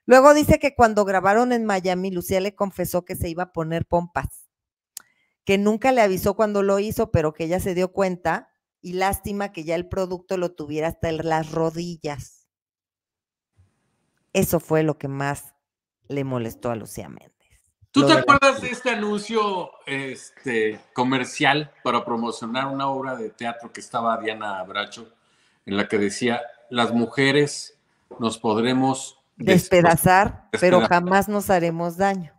Luego dice que cuando grabaron en Miami, Lucía le confesó que se iba a poner pompas, que nunca le avisó cuando lo hizo, pero que ella se dio cuenta y lástima que ya el producto lo tuviera hasta en las rodillas. Eso fue lo que más le molestó a Lucía Méndez. ¿Tú te acuerdas de este anuncio este, comercial para promocionar una obra de teatro que estaba Diana Abracho, en la que decía, las mujeres nos podremos despedazar, pero jamás nos haremos daño?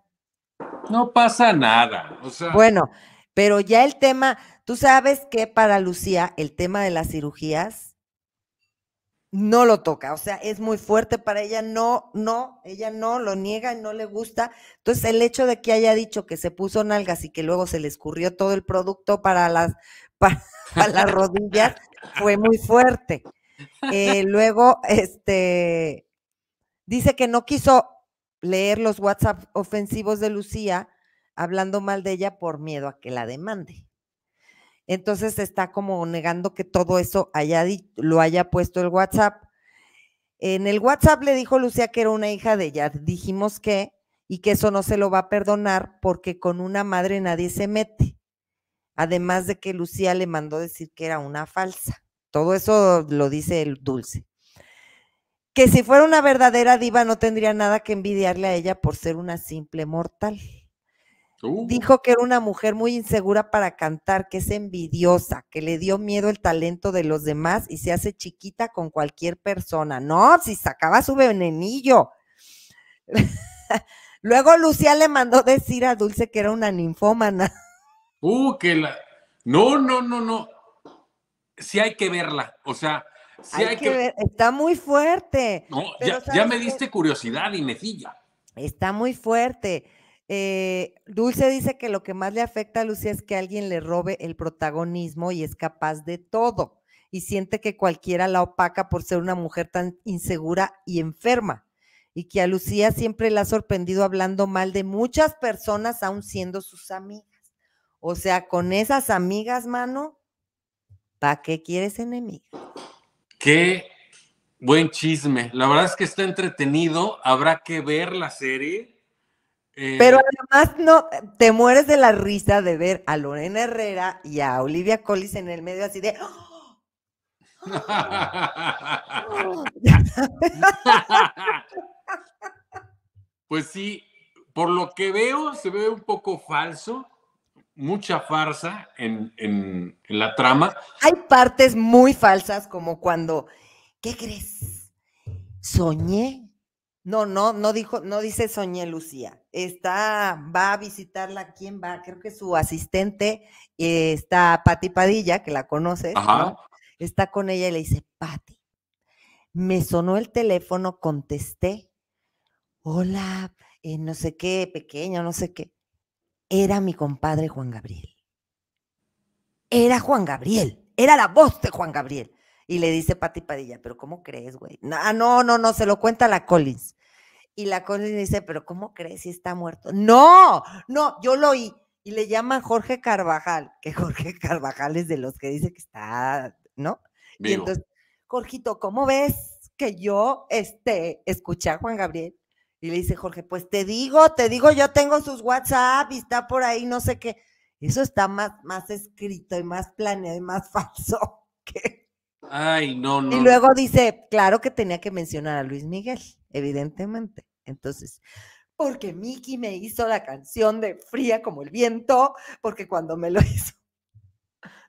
No pasa nada. Bueno, pero ya el tema, tú sabes que para Lucía el tema de las cirugías no lo toca, o sea, es muy fuerte para ella, no, no, ella no, lo niega, y no le gusta. Entonces, el hecho de que haya dicho que se puso nalgas y que luego se le escurrió todo el producto para las, (laughs) las rodillas fue muy fuerte. Eh, luego, este, dice que no quiso leer los WhatsApp ofensivos de Lucía hablando mal de ella por miedo a que la demande. Entonces está como negando que todo eso lo haya puesto el WhatsApp. En el WhatsApp le dijo Lucía que era una hija de ella. Dijimos que, y que eso no se lo va a perdonar porque con una madre nadie se mete. Además de que Lucía le mandó decir que era una falsa. Todo eso lo dice el dulce. Que si fuera una verdadera diva no tendría nada que envidiarle a ella por ser una simple mortal. Uh. Dijo que era una mujer muy insegura para cantar, que es envidiosa, que le dio miedo el talento de los demás y se hace chiquita con cualquier persona. No, si sacaba su venenillo. (laughs) Luego Lucía le mandó decir a Dulce que era una ninfómana. (laughs) Uh, que la. No, no, no, no. Sí hay que verla. O sea, sí hay, que... ver. Está muy fuerte. ya, me diste y me Inefilla. Está muy fuerte. Eh, Dulce dice que lo que más le afecta a Lucía es que alguien le robe el protagonismo y es capaz de todo y siente que cualquiera la opaca por ser una mujer tan insegura y enferma y que a Lucía siempre la ha sorprendido hablando mal de muchas personas aún siendo sus amigas. O sea, con esas amigas, mano, ¿para qué quieres enemiga? Qué buen chisme. La verdad es que está entretenido. Habrá que ver la serie. Pero eh, además no te mueres de la risa de ver a Lorena Herrera y a Olivia Collis en el medio así de. ¡Oh! (laughs) pues sí, por lo que veo, se ve un poco falso, mucha farsa en la trama. Hay partes muy falsas, como cuando, ¿qué crees? Soñé no, no, no dijo, no dice Soñé Lucía. Está, va a visitarla, ¿quién va? Creo que su asistente eh, está Pati Padilla, que la conoces, Está con ella y le dice, Pati, me sonó el teléfono, contesté, hola, eh, no sé qué, pequeña, no sé qué. Era mi compadre Juan Gabriel. Era Juan Gabriel, era la voz de Juan Gabriel. Y le dice Pati Padilla, pero ¿cómo crees, güey? Ah, no, no, no, se lo cuenta la Collins. Y la Collins dice, pero ¿cómo crees si está muerto? No, no, yo lo oí. Y le llama Jorge Carvajal, que (laughs) Jorge Carvajal es de los que dice que está, ¿no? Y entonces, Jorgito, ¿cómo ves que yo este, escuché a Juan Gabriel? Y le dice Jorge, pues te digo, te digo, yo tengo sus WhatsApp y está por ahí, no sé qué. Eso está más, más escrito y más planeado y más (laughs) falso que Ay, no, no. Y luego dice, claro que tenía que mencionar a Luis Miguel, evidentemente. Entonces, porque Miki me hizo la canción de Fría como el viento, porque cuando me lo (laughs) hizo.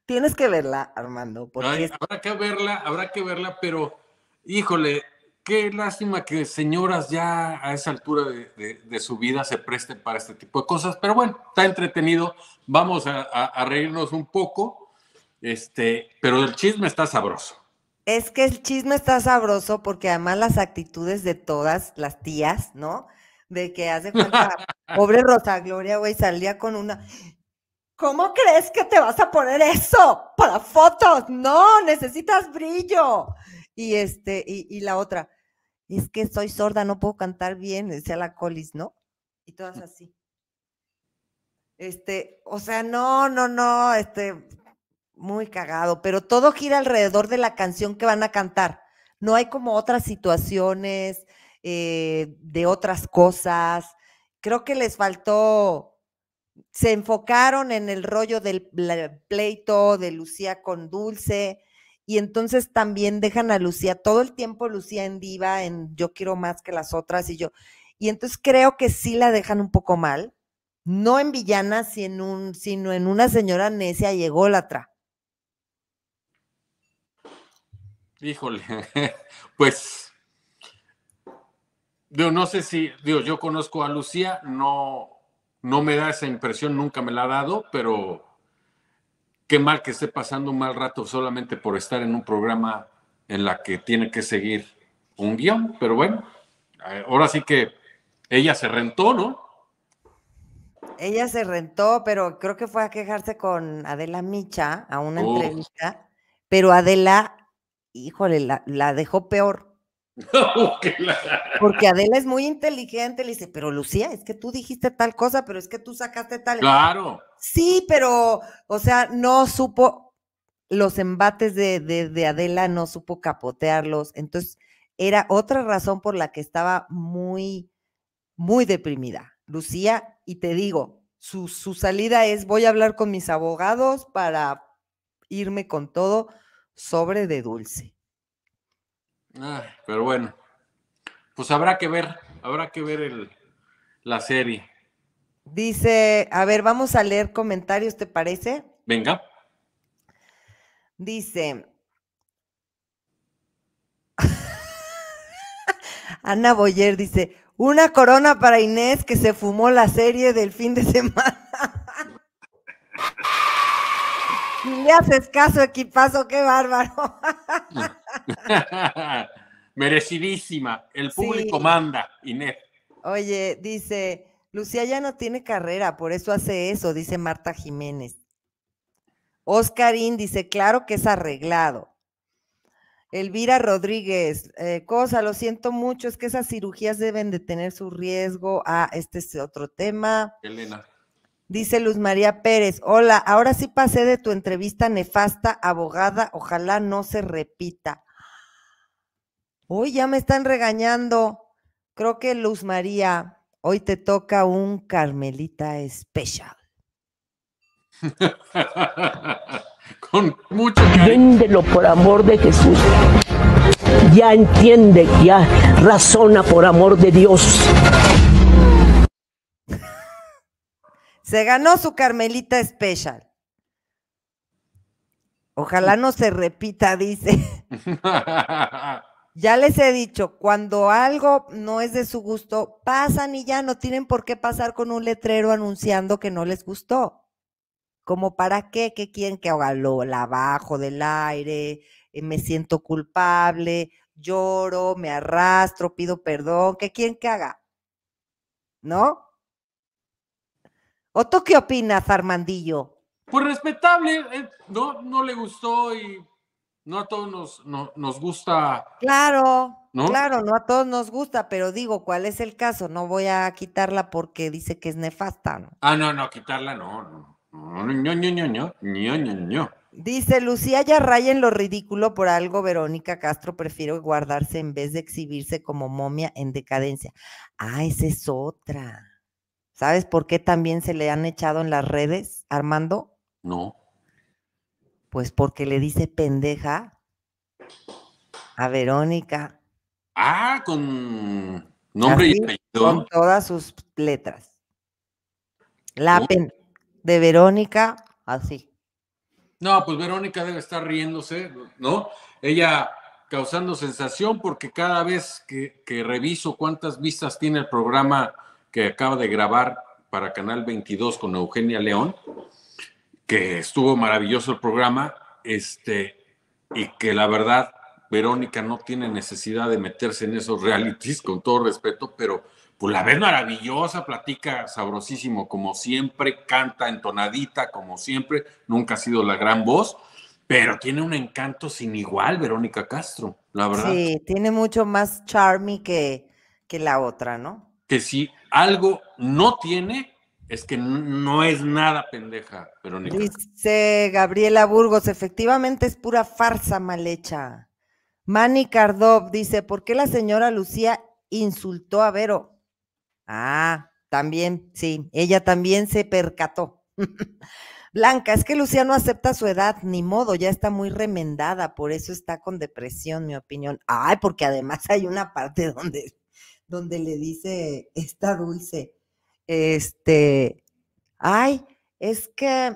Tienes que verla, Armando. Porque Habrá que verla, habrá que verla, pero híjole, qué lástima que señoras ya a esa altura de, su vida se presten para este tipo de cosas, pero bueno, está entretenido. Vamos a reírnos un poco este, pero el chisme está sabroso. Es que el chisme está sabroso porque además las actitudes de todas las tías, ¿no? De que hace falta, (laughs) pobre Rosa Gloria, güey, salía con una. ¿Cómo crees que te vas a poner eso para fotos? No, necesitas brillo. Y este, y, la otra, es que soy sorda, no puedo cantar bien, decía la colis, ¿no? Y todas así. Este, o sea, no, no, no, este, muy cagado, pero todo gira alrededor de la canción que van a cantar. No hay como otras situaciones, eh, de otras cosas. Creo que les faltó, se enfocaron en el rollo del pleito de Lucía con Dulce y entonces también dejan a Lucía todo el tiempo Lucía en diva, en yo quiero más que las otras y yo. Y entonces creo que sí la dejan un poco mal, no en villana, sino en, sino en una señora necia y ególatra. Híjole, (laughs) pues yo no sé si, dios, yo conozco a Lucía, no, no me da esa impresión, nunca me la ha dado, pero qué mal que esté pasando un mal rato solamente por estar en un programa en la que tiene que seguir un guión, pero bueno, eh, ahora sí que ella se rentó, ¿no? Ella se rentó, pero creo que fue a quejarse con Adela Micha a una oh. entrevista, pero Adela híjole, la, la dejó peor. (laughs) Oh, Porque Adela es muy inteligente, le dice, pero Lucía, es que tú dijiste tal cosa, pero es que tú sacaste tal. Claro. Sí, pero, o sea, no supo los embates de, de, de Adela, no supo capotearlos. Entonces, era otra razón por la que estaba muy, muy deprimida. Lucía, y te digo, su, su salida es, voy a hablar con mis abogados para irme con todo sobre de dulce. Ah, pero bueno, pues habrá que ver, habrá que ver la serie. Dice, a ver, vamos a leer comentarios, ¿te parece? Venga. Dice, (laughs) Ana Boyer dice, una corona para Inés que se fumó la serie del fin de semana. Si le haces caso, equipazo, qué bárbaro. (laughs) Merecidísima. El público manda, Inés. Oye, dice, Lucía ya no tiene carrera, por eso hace eso, dice Marta Jiménez. Oscarín dice, claro que es arreglado. Elvira Rodríguez, eh, cosa, lo siento mucho, es que esas cirugías deben de tener su riesgo. Ah, este es otro tema. Elena. Dice Luz María Pérez, hola, ahora sí pasé de tu entrevista nefasta, abogada, ojalá no se repita. Uy, ya me están regañando. Creo que Luz María, hoy te toca un Carmelita especial (laughs) Con mucho véndelo por amor de Jesús. Ya entiende, ya razona por amor de Dios. Se ganó su Carmelita Special. Ojalá no se repita, dice. (laughs) ya les he dicho, cuando algo no es de su gusto, pasan y ya no tienen por qué pasar con un letrero anunciando que no les gustó. Como para qué, que quieren que haga lo abajo del aire, eh, me siento culpable, lloro, me arrastro, pido perdón, ¿qué quieren que haga? ¿No? ¿O tú qué opinas, Armandillo? Pues respetable, no, no le gustó y no a todos nos, nos gusta. Claro, ¿no? claro, no a todos nos gusta, pero digo, ¿cuál es el caso? No voy a quitarla porque dice que es nefasta. ¿no? Ah, no, no, quitarla no, no. No, no, no, Dice Lucía ya en lo ridículo por algo Verónica Castro prefiero guardarse en vez de exhibirse como momia en decadencia. Ah, esa es otra. ¿Sabes por qué también se le han echado en las redes, Armando? No. Pues porque le dice pendeja a Verónica. Ah, con nombre y apellido. Con todas sus letras. La oh. de Verónica, así. No, pues Verónica debe estar riéndose, ¿no? Ella causando sensación porque cada vez que reviso cuántas vistas tiene el programa que acaba de grabar para Canal 22 con Eugenia León, que estuvo maravilloso el programa, este, y que la verdad, Verónica no tiene necesidad de meterse en esos realities, con todo respeto, pero pues la ves maravillosa, platica sabrosísimo, como siempre, canta entonadita, como siempre, nunca ha sido la gran voz, pero tiene un encanto sin igual, Verónica Castro, la verdad. Sí, tiene mucho más charming que, que la otra, ¿no? Que sí, algo no tiene es que no es nada pendeja, Verónica. Dice Gabriela Burgos, efectivamente es pura farsa mal hecha. Manny Cardov dice, ¿por qué la señora Lucía insultó a Vero? Ah, también, sí, ella también se percató. (laughs) Blanca, es que Lucía no acepta su edad, ni modo, ya está muy remendada, por eso está con depresión, mi opinión. Ay, porque además hay una parte donde donde le dice esta dulce, este, ay, es que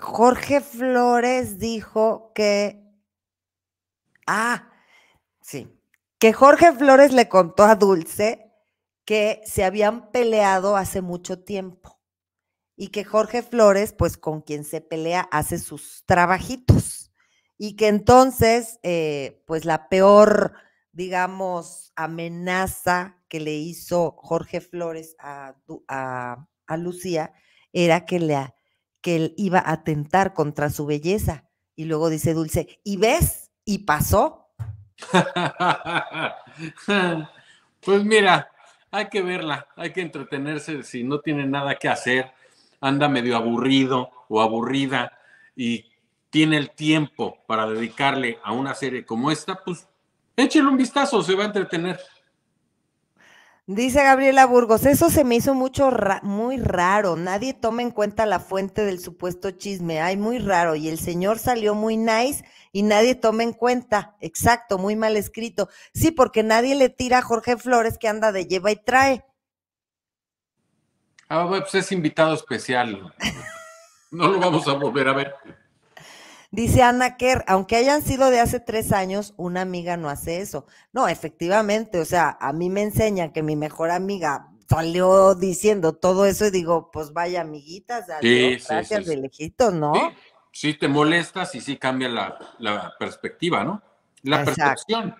Jorge Flores dijo que, ah, sí, que Jorge Flores le contó a Dulce que se habían peleado hace mucho tiempo y que Jorge Flores, pues con quien se pelea, hace sus trabajitos y que entonces, eh, pues la peor digamos, amenaza que le hizo Jorge Flores a, Lucía era que, le, que él iba a atentar contra su belleza. Y luego dice Dulce, ¿y ves? ¿Y pasó? (laughs) pues mira, hay que verla, hay que entretenerse si no tiene nada que hacer, anda medio aburrido o aburrida y tiene el tiempo para dedicarle a una serie como esta, pues Échenle un vistazo, se va a entretener. Dice Gabriela Burgos, eso se me hizo mucho muy raro. Nadie toma en cuenta la fuente del supuesto chisme. Ay, muy raro. Y el señor salió muy nice y nadie toma en cuenta. Exacto, muy mal escrito. Sí, porque nadie le tira a Jorge Flores que anda de lleva y trae. Ah, pues es invitado especial. No lo vamos a volver a ver. Dice Ana Kerr, aunque hayan sido de hace tres años, una amiga no hace eso. No, efectivamente, o sea, a mí me enseña que mi mejor amiga salió diciendo todo eso y digo, pues vaya amiguitas, gracias ¿no? Sí, te molestas y sí cambia la, perspectiva, ¿no? La percepción.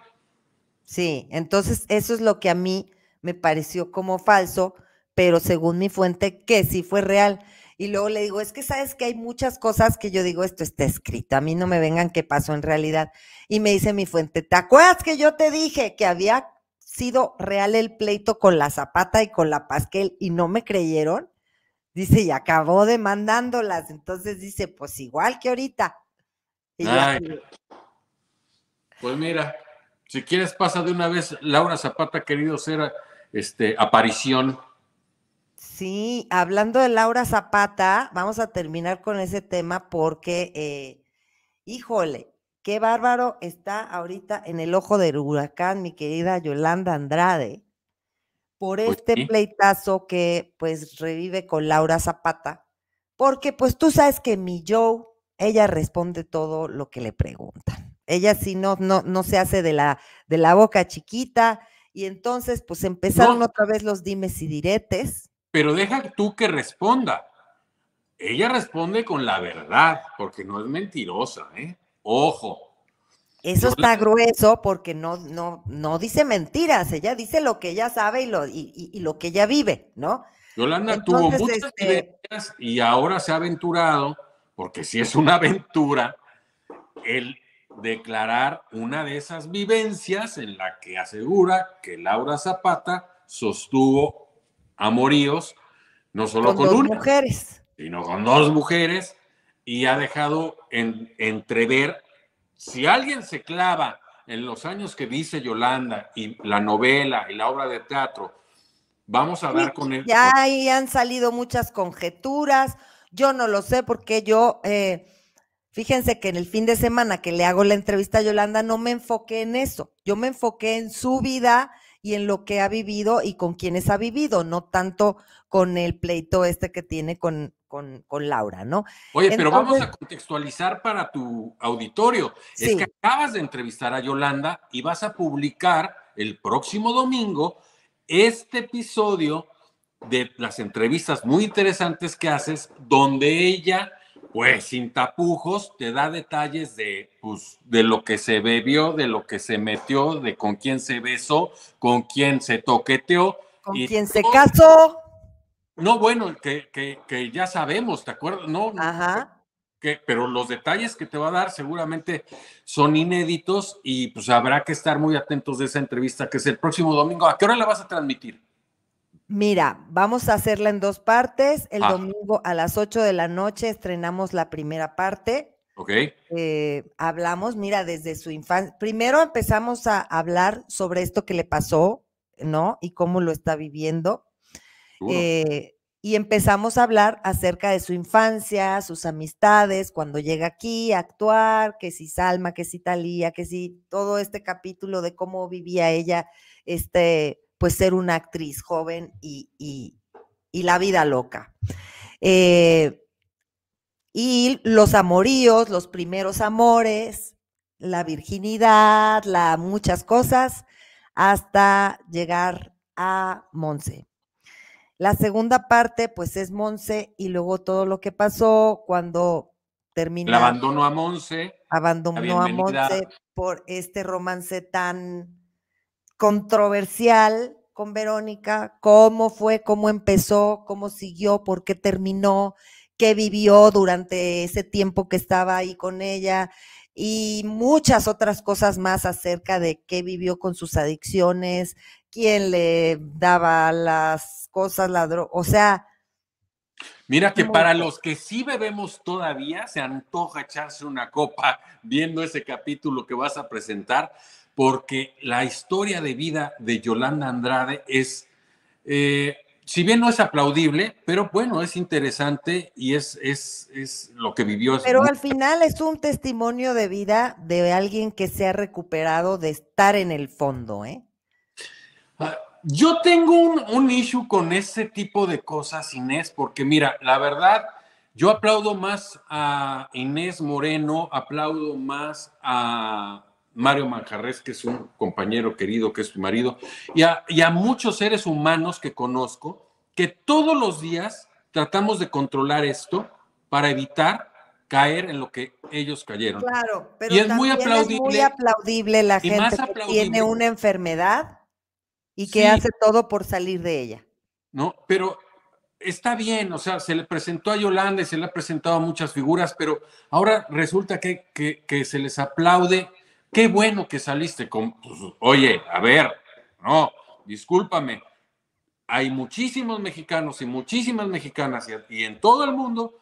Sí, entonces eso es lo que a mí me pareció como falso, pero según mi fuente que sí fue real. Y luego le digo, es que sabes que hay muchas cosas que yo digo, esto está escrito, a mí no me vengan qué pasó en realidad. Y me dice mi fuente, ¿te acuerdas que yo te dije que había sido real el pleito con la Zapata y con la Pasquel y no me creyeron? Dice, y acabó demandándolas. Entonces dice, pues igual que ahorita. pues mira, si quieres pasa de una vez Laura Zapata, querido ser este, aparición. Sí, hablando de Laura Zapata, vamos a terminar con ese tema porque, eh, híjole, qué bárbaro está ahorita en el ojo del huracán mi querida Yolanda Andrade por pues este pleitazo que pues revive con Laura Zapata, porque pues tú sabes que mi Joe, ella responde todo lo que le preguntan. Ella sí no, no, no se hace de la, de la boca chiquita y entonces pues empezaron otra vez los dimes y diretes pero deja tú que responda. Ella responde con la verdad, porque no es mentirosa, ¿eh? Ojo. Eso está grueso porque no, no, no dice mentiras, ella dice lo que ella sabe y lo, y, lo que ella vive, ¿no? Yolanda tuvo muchas vivencias este y ahora se ha aventurado, porque si es una (laughs) aventura, el declarar una de esas vivencias en la que asegura que Laura Zapata sostuvo amoríos, no solo con, una, mujeres. sino con dos mujeres, y ha dejado entrever si alguien se clava en los años que dice Yolanda y la novela y la obra de teatro, vamos a ver con él. Ya ahí han salido muchas conjeturas, yo no lo sé porque yo, eh, fíjense que en el fin de semana que le hago la entrevista a Yolanda no me enfoqué en eso, yo me enfoqué en su vida, y en lo que ha vivido y con quienes ha vivido, no tanto con el pleito este que tiene con, con, Laura, ¿no? Oye, pero vamos a contextualizar para tu auditorio. Es que acabas de entrevistar a Yolanda y vas a publicar el próximo domingo este episodio de las entrevistas muy interesantes que haces, donde ella pues sin tapujos te da detalles de, pues, de lo que se bebió, de lo que se metió, de con quién se besó, con quién se toqueteó. Con y quién se casó. No, bueno, que, que, que, ya sabemos, ¿te acuerdas? No, Ajá. Que, pero los detalles que te va a dar seguramente son inéditos y pues habrá que estar muy atentos de esa entrevista que es el próximo domingo. ¿A qué hora la vas a transmitir? Mira, vamos a hacerla en dos partes. El ah. domingo a las 8 de la noche estrenamos la primera parte. Ok. Eh, hablamos, mira, desde su infancia. Primero empezamos a hablar sobre esto que le pasó, ¿no? Y cómo lo está viviendo. Eh, y empezamos a hablar acerca de su infancia, sus amistades, cuando llega aquí a actuar, que si Salma, que si Talía, que si todo este capítulo de cómo vivía ella, este pues ser una actriz joven y, la vida loca. Eh, y los amoríos, los primeros amores, la virginidad, la muchas cosas, hasta llegar a Monse. La segunda parte, pues es Monse y luego todo lo que pasó cuando terminó. La abandonó a Monse. Abandonó a Monse por este romance tan controversial con Verónica, cómo fue, cómo empezó, cómo siguió, por qué terminó, qué vivió durante ese tiempo que estaba ahí con ella y muchas otras cosas más acerca de qué vivió con sus adicciones, quién le daba las cosas, o sea... Mira que para los que sí bebemos todavía, se antoja echarse una copa viendo ese capítulo que vas a presentar, porque la historia de vida de Yolanda Andrade es, eh, si bien no es aplaudible, pero bueno, es interesante y es, es, lo que vivió. Pero al final es un testimonio de vida de alguien que se ha recuperado de estar en el fondo, ¿eh? Ah, yo tengo un issue con ese tipo de cosas, Inés, porque mira, la verdad, yo aplaudo más a Inés Moreno, aplaudo más a Mario Manjarres, que es un compañero querido, que es mi marido, y a, muchos seres humanos que conozco, que todos los días tratamos de controlar esto para evitar caer en lo que ellos cayeron. Claro, pero y es, muy aplaudible, la gente que tiene una enfermedad y que hace todo por salir de ella. No, pero está bien, o sea, se le presentó a Yolanda y se le ha presentado a muchas figuras, pero ahora resulta que se les aplaude qué bueno que saliste con, pues, oye, a ver, no, discúlpame, hay muchísimos mexicanos y muchísimas mexicanas y, en todo el mundo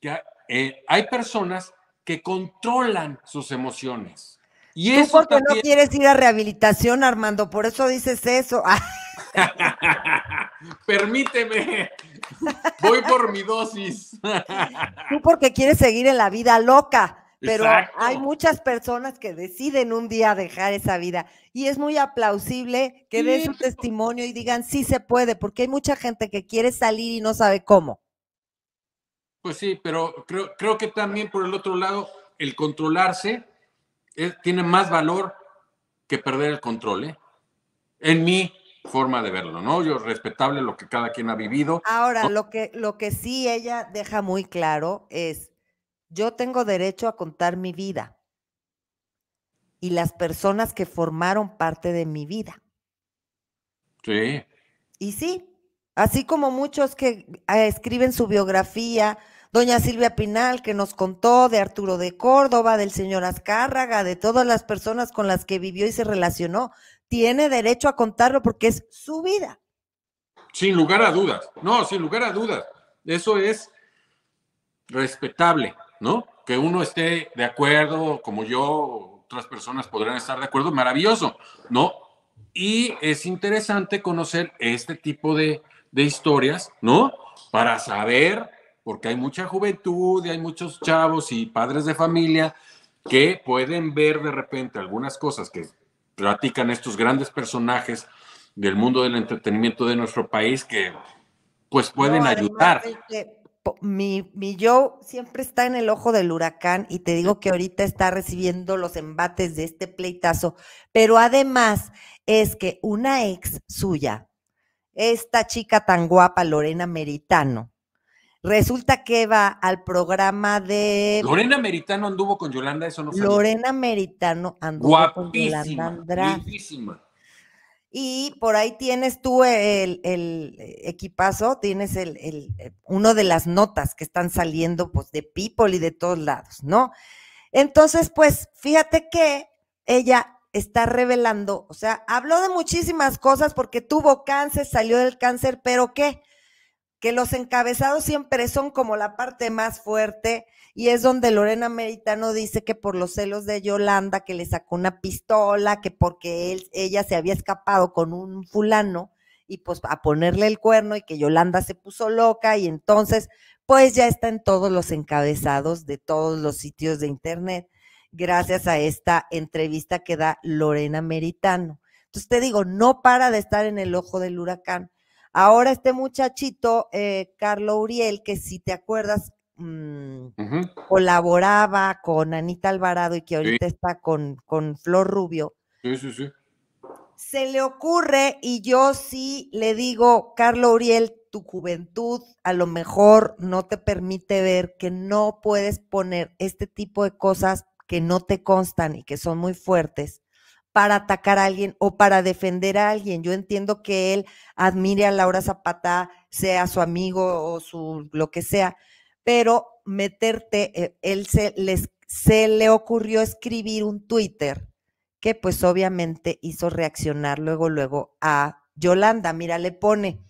que eh, hay personas que controlan sus emociones. Y Tú porque no quieres ir a rehabilitación, Armando, por eso dices eso. (laughs) Permíteme, voy por mi dosis. Tú porque quieres seguir en la vida loca pero hay muchas personas que deciden un día dejar esa vida y es muy aplausible que den su pues, pues. testimonio y digan sí se puede, porque hay mucha gente que quiere salir y no sabe cómo. Pues sí, pero creo, creo que también por el otro lado, el controlarse eh, tiene más valor que perder el control, ¿eh? en mi forma de verlo, ¿no? Yo respetable lo que cada quien ha vivido. Ahora, lo que, lo que sí ella deja muy claro es yo tengo derecho a contar mi vida y las personas que formaron parte de mi vida. Sí. Y sí, así como muchos que ah, escriben su biografía, doña Silvia Pinal que nos contó de Arturo de Córdoba, del señor Azcárraga, de todas las personas con las que vivió y se relacionó, tiene derecho a contarlo porque es su vida. Sin lugar a dudas, no, sin lugar a dudas. Eso es respetable. ¿no? Que uno esté de acuerdo, como yo, otras personas podrán estar de acuerdo, maravilloso, ¿no? Y es interesante conocer este tipo de, historias, ¿no? Para saber, porque hay mucha juventud y hay muchos chavos y padres de familia que pueden ver de repente algunas cosas que platican estos grandes personajes del mundo del entretenimiento de nuestro país que pues pueden ayudar mi, yo siempre está en el ojo del huracán y te digo que ahorita está recibiendo los embates de este pleitazo, pero además es que una ex suya, esta chica tan guapa, Lorena Meritano, resulta que va al programa de... Lorena Meritano anduvo con Yolanda, eso no fue. Lorena Meritano anduvo con Yolanda y por ahí tienes tú el, eh, equipazo, tienes el, eh, uno de las notas que están saliendo pues, de People y de todos lados, ¿no? Entonces, pues fíjate que ella está revelando, o sea, habló de muchísimas cosas porque tuvo cáncer, salió del cáncer, pero ¿qué? Que los encabezados siempre son como la parte más fuerte y es donde Lorena Meritano dice que por los celos de Yolanda, que le sacó una pistola, que porque él, ella se había escapado con un fulano y pues a ponerle el cuerno y que Yolanda se puso loca y entonces pues ya está en todos los encabezados de todos los sitios de internet gracias a esta entrevista que da Lorena Meritano. Entonces te digo, no para de estar en el ojo del huracán. Ahora este muchachito, eh, Carlo Uriel, que si te acuerdas, Mm, colaboraba con Anita Alvarado y que ahorita está con, con Flor Rubio. Sí, sí, sí. Se le ocurre y yo sí le digo, Carlo Uriel, tu juventud a lo mejor no te permite ver que no puedes poner este tipo de cosas que no te constan y que son muy fuertes para atacar a alguien o para defender a alguien. Yo entiendo que él admire a Laura Zapata, sea su amigo o su lo que sea, pero meterte, eh, él se, se le ocurrió escribir un Twitter que pues obviamente hizo reaccionar luego, luego a Yolanda. Mira, le pone,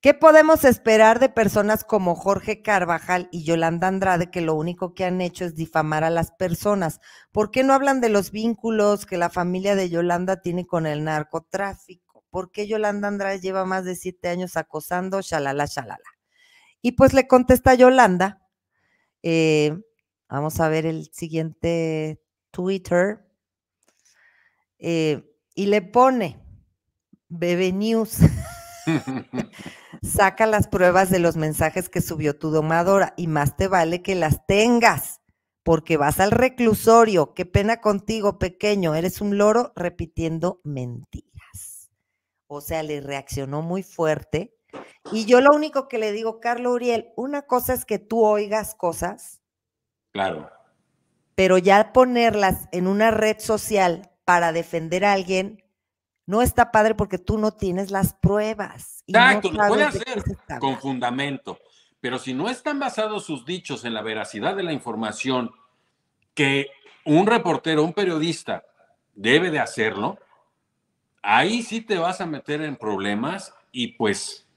¿qué podemos esperar de personas como Jorge Carvajal y Yolanda Andrade que lo único que han hecho es difamar a las personas? ¿Por qué no hablan de los vínculos que la familia de Yolanda tiene con el narcotráfico? ¿Por qué Yolanda Andrade lleva más de siete años acosando? Shalala, shalala. Y pues le contesta Yolanda. Eh, vamos a ver el siguiente Twitter. Eh, y le pone, Bebe News, (laughs) saca las pruebas de los mensajes que subió tu domadora y más te vale que las tengas, porque vas al reclusorio. Qué pena contigo, pequeño, eres un loro repitiendo mentiras. O sea, le reaccionó muy fuerte y yo lo único que le digo, Carlos Uriel, una cosa es que tú oigas cosas. Claro. Pero ya ponerlas en una red social para defender a alguien no está padre porque tú no tienes las pruebas. Exacto, lo puede hacer con fundamento. Pero si no están basados sus dichos en la veracidad de la información, que un reportero, un periodista debe de hacerlo, ahí sí te vas a meter en problemas y pues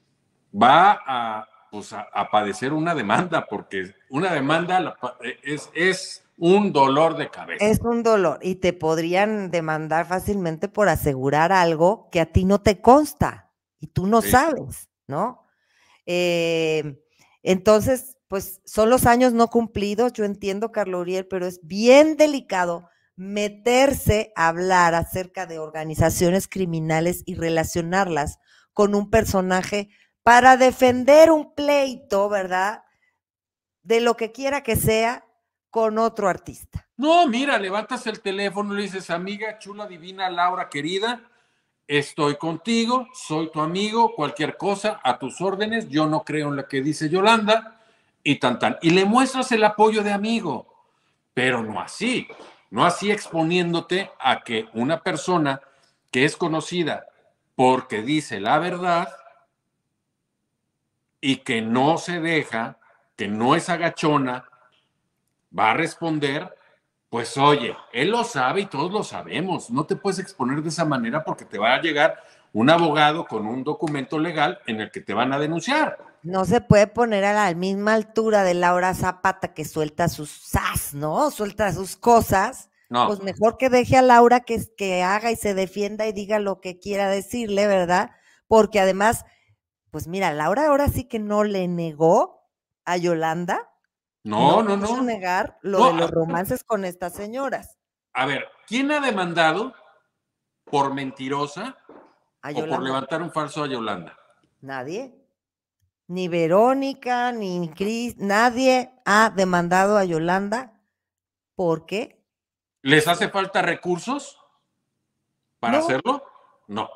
va pues, a, a, padecer una demanda, porque una demanda eh, es, un dolor de cabeza. Es un dolor y te podrían demandar fácilmente por asegurar algo que a ti no te consta y tú no sabes, ¿no? Eh, entonces, pues son los años no cumplidos, yo entiendo, Carlos Uriel, pero es bien delicado meterse a hablar acerca de organizaciones criminales y relacionarlas con un personaje para defender un pleito, ¿verdad? De lo que quiera que sea con otro artista. No, mira, levantas el teléfono le dices, amiga chula, divina, Laura, querida, estoy contigo, soy tu amigo, cualquier cosa, a tus órdenes, yo no creo en lo que dice Yolanda y tan tan. Y le muestras el apoyo de amigo, pero no así, no así exponiéndote a que una persona que es conocida porque dice la verdad, y que no se deja, que no es agachona, va a responder, pues oye, él lo sabe y todos lo sabemos, no te puedes exponer de esa manera porque te va a llegar un abogado con un documento legal en el que te van a denunciar. No se puede poner a la misma altura de Laura Zapata que suelta sus sas, ¿no? Suelta sus cosas. Pues mejor que deje a Laura que, que haga y se defienda y diga lo que quiera decirle, ¿verdad? Porque además pues mira, Laura ahora sí que no le negó a Yolanda. No, no, no. No negar lo de los romances con estas señoras. A ver, ¿quién ha demandado por mentirosa o por levantar un falso a Yolanda? Nadie. Ni Verónica, ni Cris, nadie ha demandado a Yolanda. ¿Por qué? ¿Les hace falta recursos para hacerlo? No.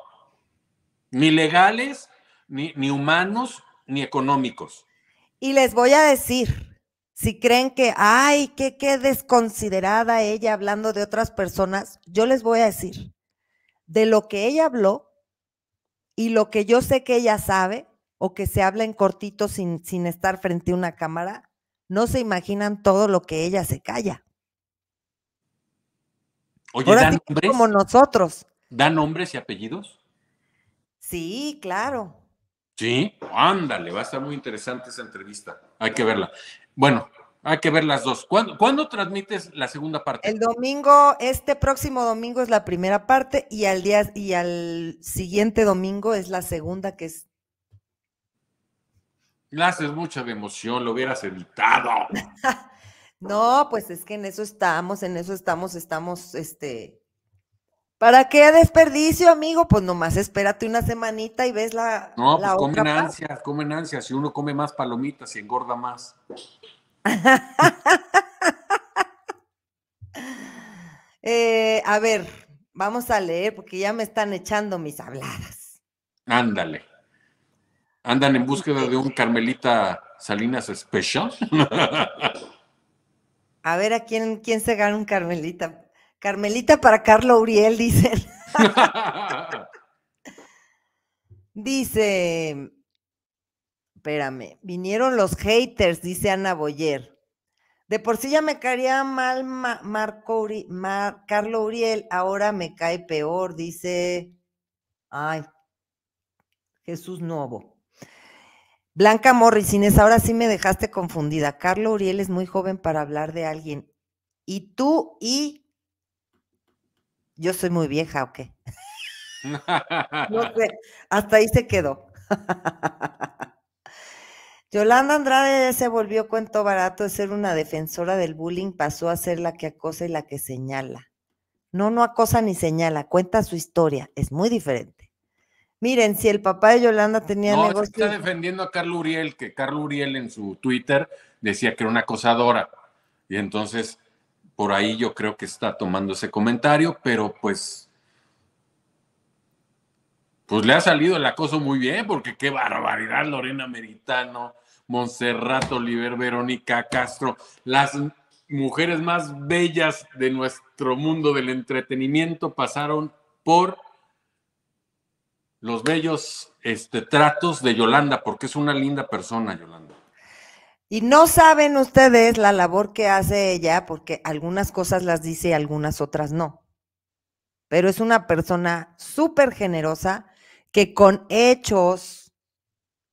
Ni legales, ni, humanos ni económicos. Y les voy a decir, si creen que, ay, que qué desconsiderada ella hablando de otras personas, yo les voy a decir, de lo que ella habló y lo que yo sé que ella sabe, o que se habla en cortito sin, sin estar frente a una cámara, no se imaginan todo lo que ella se calla. Oye, ¿dan nombres? como nosotros. ¿Dan nombres y apellidos? Sí, claro. Sí, ándale, va a estar muy interesante esa entrevista. Hay que verla. Bueno, hay que ver las dos. ¿Cuándo, transmites la segunda parte? El domingo, este próximo domingo es la primera parte y al día y al siguiente domingo es la segunda que es. La mucha de emoción, lo hubieras evitado. (laughs) no, pues es que en eso estamos, en eso estamos, estamos este ¿Para qué desperdicio, amigo? Pues nomás espérate una semanita y ves la. No, pues comen ansias, comen ansias. Si uno come más palomitas y engorda más. (laughs) Eh, a ver, vamos a leer porque ya me están echando mis habladas. Ándale. Andan en búsqueda de un Carmelita Salinas Special. (laughs) a ver a quién, quién se gana un Carmelita Carmelita para Carlo Uriel, dicen. (laughs) dice, espérame, vinieron los haters, dice Ana Boyer. De por sí ya me caería mal Marco Carlo Uriel, ahora me cae peor, dice. Ay, Jesús nuevo. Blanca Morrisines, ahora sí me dejaste confundida. Carlo Uriel es muy joven para hablar de alguien. Y tú y yo soy muy vieja o qué. no (laughs) sé, hasta ahí se quedó. Yolanda Andrade se volvió cuento barato de ser una defensora del bullying, pasó a ser la que acosa y la que señala. No, no acosa ni señala, cuenta su historia, es muy diferente. Miren, si el papá de Yolanda tenía no, negocio... Está defendiendo a Carlos Uriel, que Carlos Uriel en su Twitter decía que era una acosadora. Y entonces por ahí yo creo que está tomando ese comentario, pero pues, pues le ha salido el acoso muy bien, porque qué barbaridad, Lorena Meritano, Montserrat Oliver, Verónica Castro, las mujeres más bellas de nuestro mundo del entretenimiento pasaron por los bellos este, tratos de Yolanda, porque es una linda persona, Yolanda. Y no saben ustedes la labor que hace ella porque algunas cosas las dice y algunas otras no. Pero es una persona súper generosa que con hechos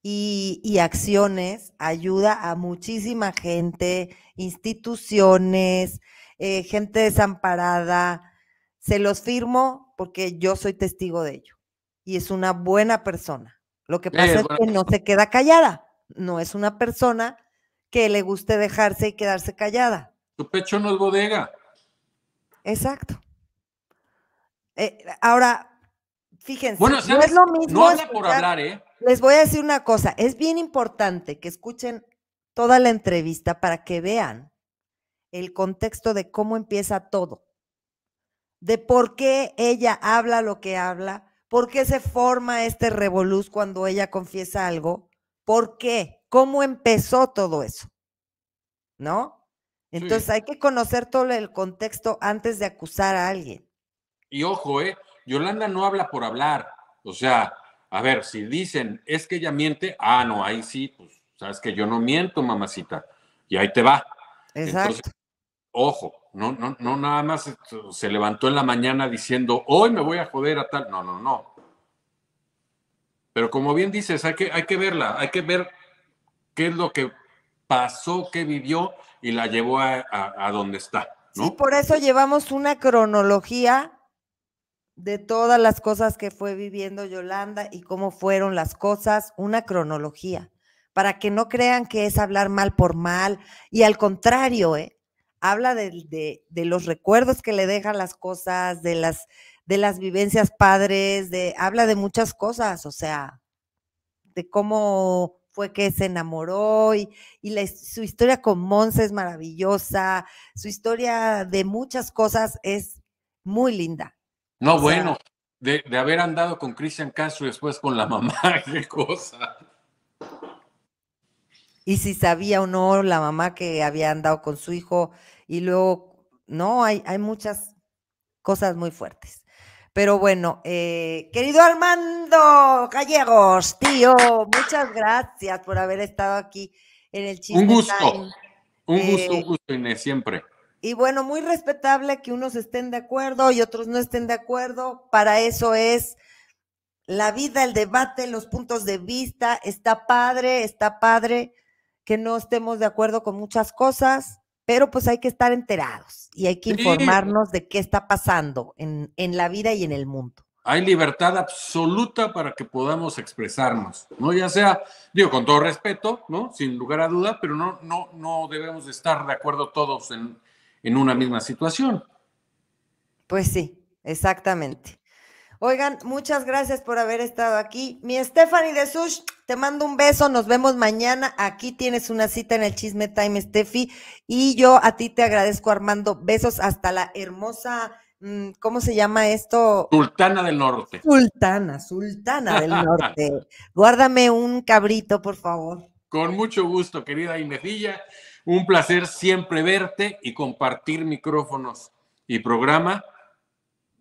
y, acciones ayuda a muchísima gente, instituciones, eh, gente desamparada. Se los firmo porque yo soy testigo de ello. Y es una buena persona. Lo que pasa es que no se queda callada. No es una persona que le guste dejarse y quedarse callada. Tu pecho no es bodega. Exacto. Eh, ahora, fíjense, no es lo mismo. No habla por hablar, ¿eh? Les voy a decir una cosa, es bien importante que escuchen toda la entrevista para que vean el contexto de cómo empieza todo, de por qué ella habla lo que habla, por qué se forma este revoluz cuando ella confiesa algo, por qué cómo empezó todo eso, ¿no? Entonces hay que conocer todo el contexto antes de acusar a alguien. Y ojo, ¿eh? Yolanda no habla por hablar. O sea, a ver, si dicen es que ella miente, ah, no, ahí sí, pues sabes que yo no miento, mamacita. Y ahí te va. Exacto. ojo, no, no, no nada más se levantó en la mañana diciendo hoy me voy a joder a tal. No, no, no. Pero como bien dices, hay que, hay que verla, hay que ver qué es lo que pasó, qué vivió y la llevó a, donde está. ¿no? Sí, por eso llevamos una cronología de todas las cosas que fue viviendo Yolanda y cómo fueron las cosas, una cronología, para que no crean que es hablar mal por mal, y al contrario, ¿eh? habla de, de, los recuerdos que le dejan las cosas, de las, de las vivencias padres, de, habla de muchas cosas, o sea, de cómo fue que se enamoró y, su historia con Monse es maravillosa, su historia de muchas cosas es muy linda. No, bueno, de, haber andado con Cristian Castro y después con la (laughs) mamá, qué cosa. Y si sabía o no la mamá que había andado con su hijo y luego, no, hay, hay muchas cosas muy fuertes. Pero bueno, eh, querido Armando Gallegos, tío, muchas gracias por haber estado aquí en el chisme. Un gusto, un eh, gusto, un gusto, siempre. Y bueno, muy respetable que unos estén de acuerdo y otros no estén de acuerdo. Para eso es la vida, el debate, los puntos de vista. Está padre, está padre que no estemos de acuerdo con muchas cosas, pero pues hay que estar enterados y hay que informarnos de qué está pasando en, la vida y en el mundo. Hay libertad absoluta para que podamos expresarnos, ¿no? Ya sea, digo, con todo respeto, ¿no? Sin lugar a duda, pero no, no, no debemos estar de acuerdo todos en una misma situación. Pues sí, exactamente. Oigan, muchas gracias por haber estado aquí. Mi Stephanie de Sush, te mando un beso. Nos vemos mañana. Aquí tienes una cita en el Chisme Time, Steffi. Y yo a ti te agradezco, Armando. Besos hasta la hermosa, mm, ¿cómo se llama esto? Sultana del Norte. Sultana, Sultana del Norte. (laughs) Guárdame un cabrito, por favor. Con mucho gusto, querida Inesilla. Un placer siempre verte y compartir micrófonos y programa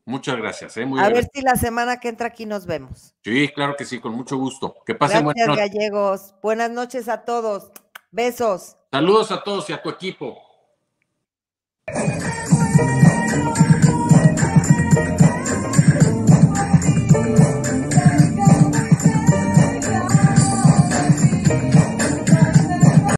Muchas gracias. ¿eh? a ver si la semana que entra aquí nos vemos. Sí, claro que sí, con mucho gusto. Que pasen buenas noches. gallegos. Buenas noches a todos. Besos. Saludos a todos y a tu equipo.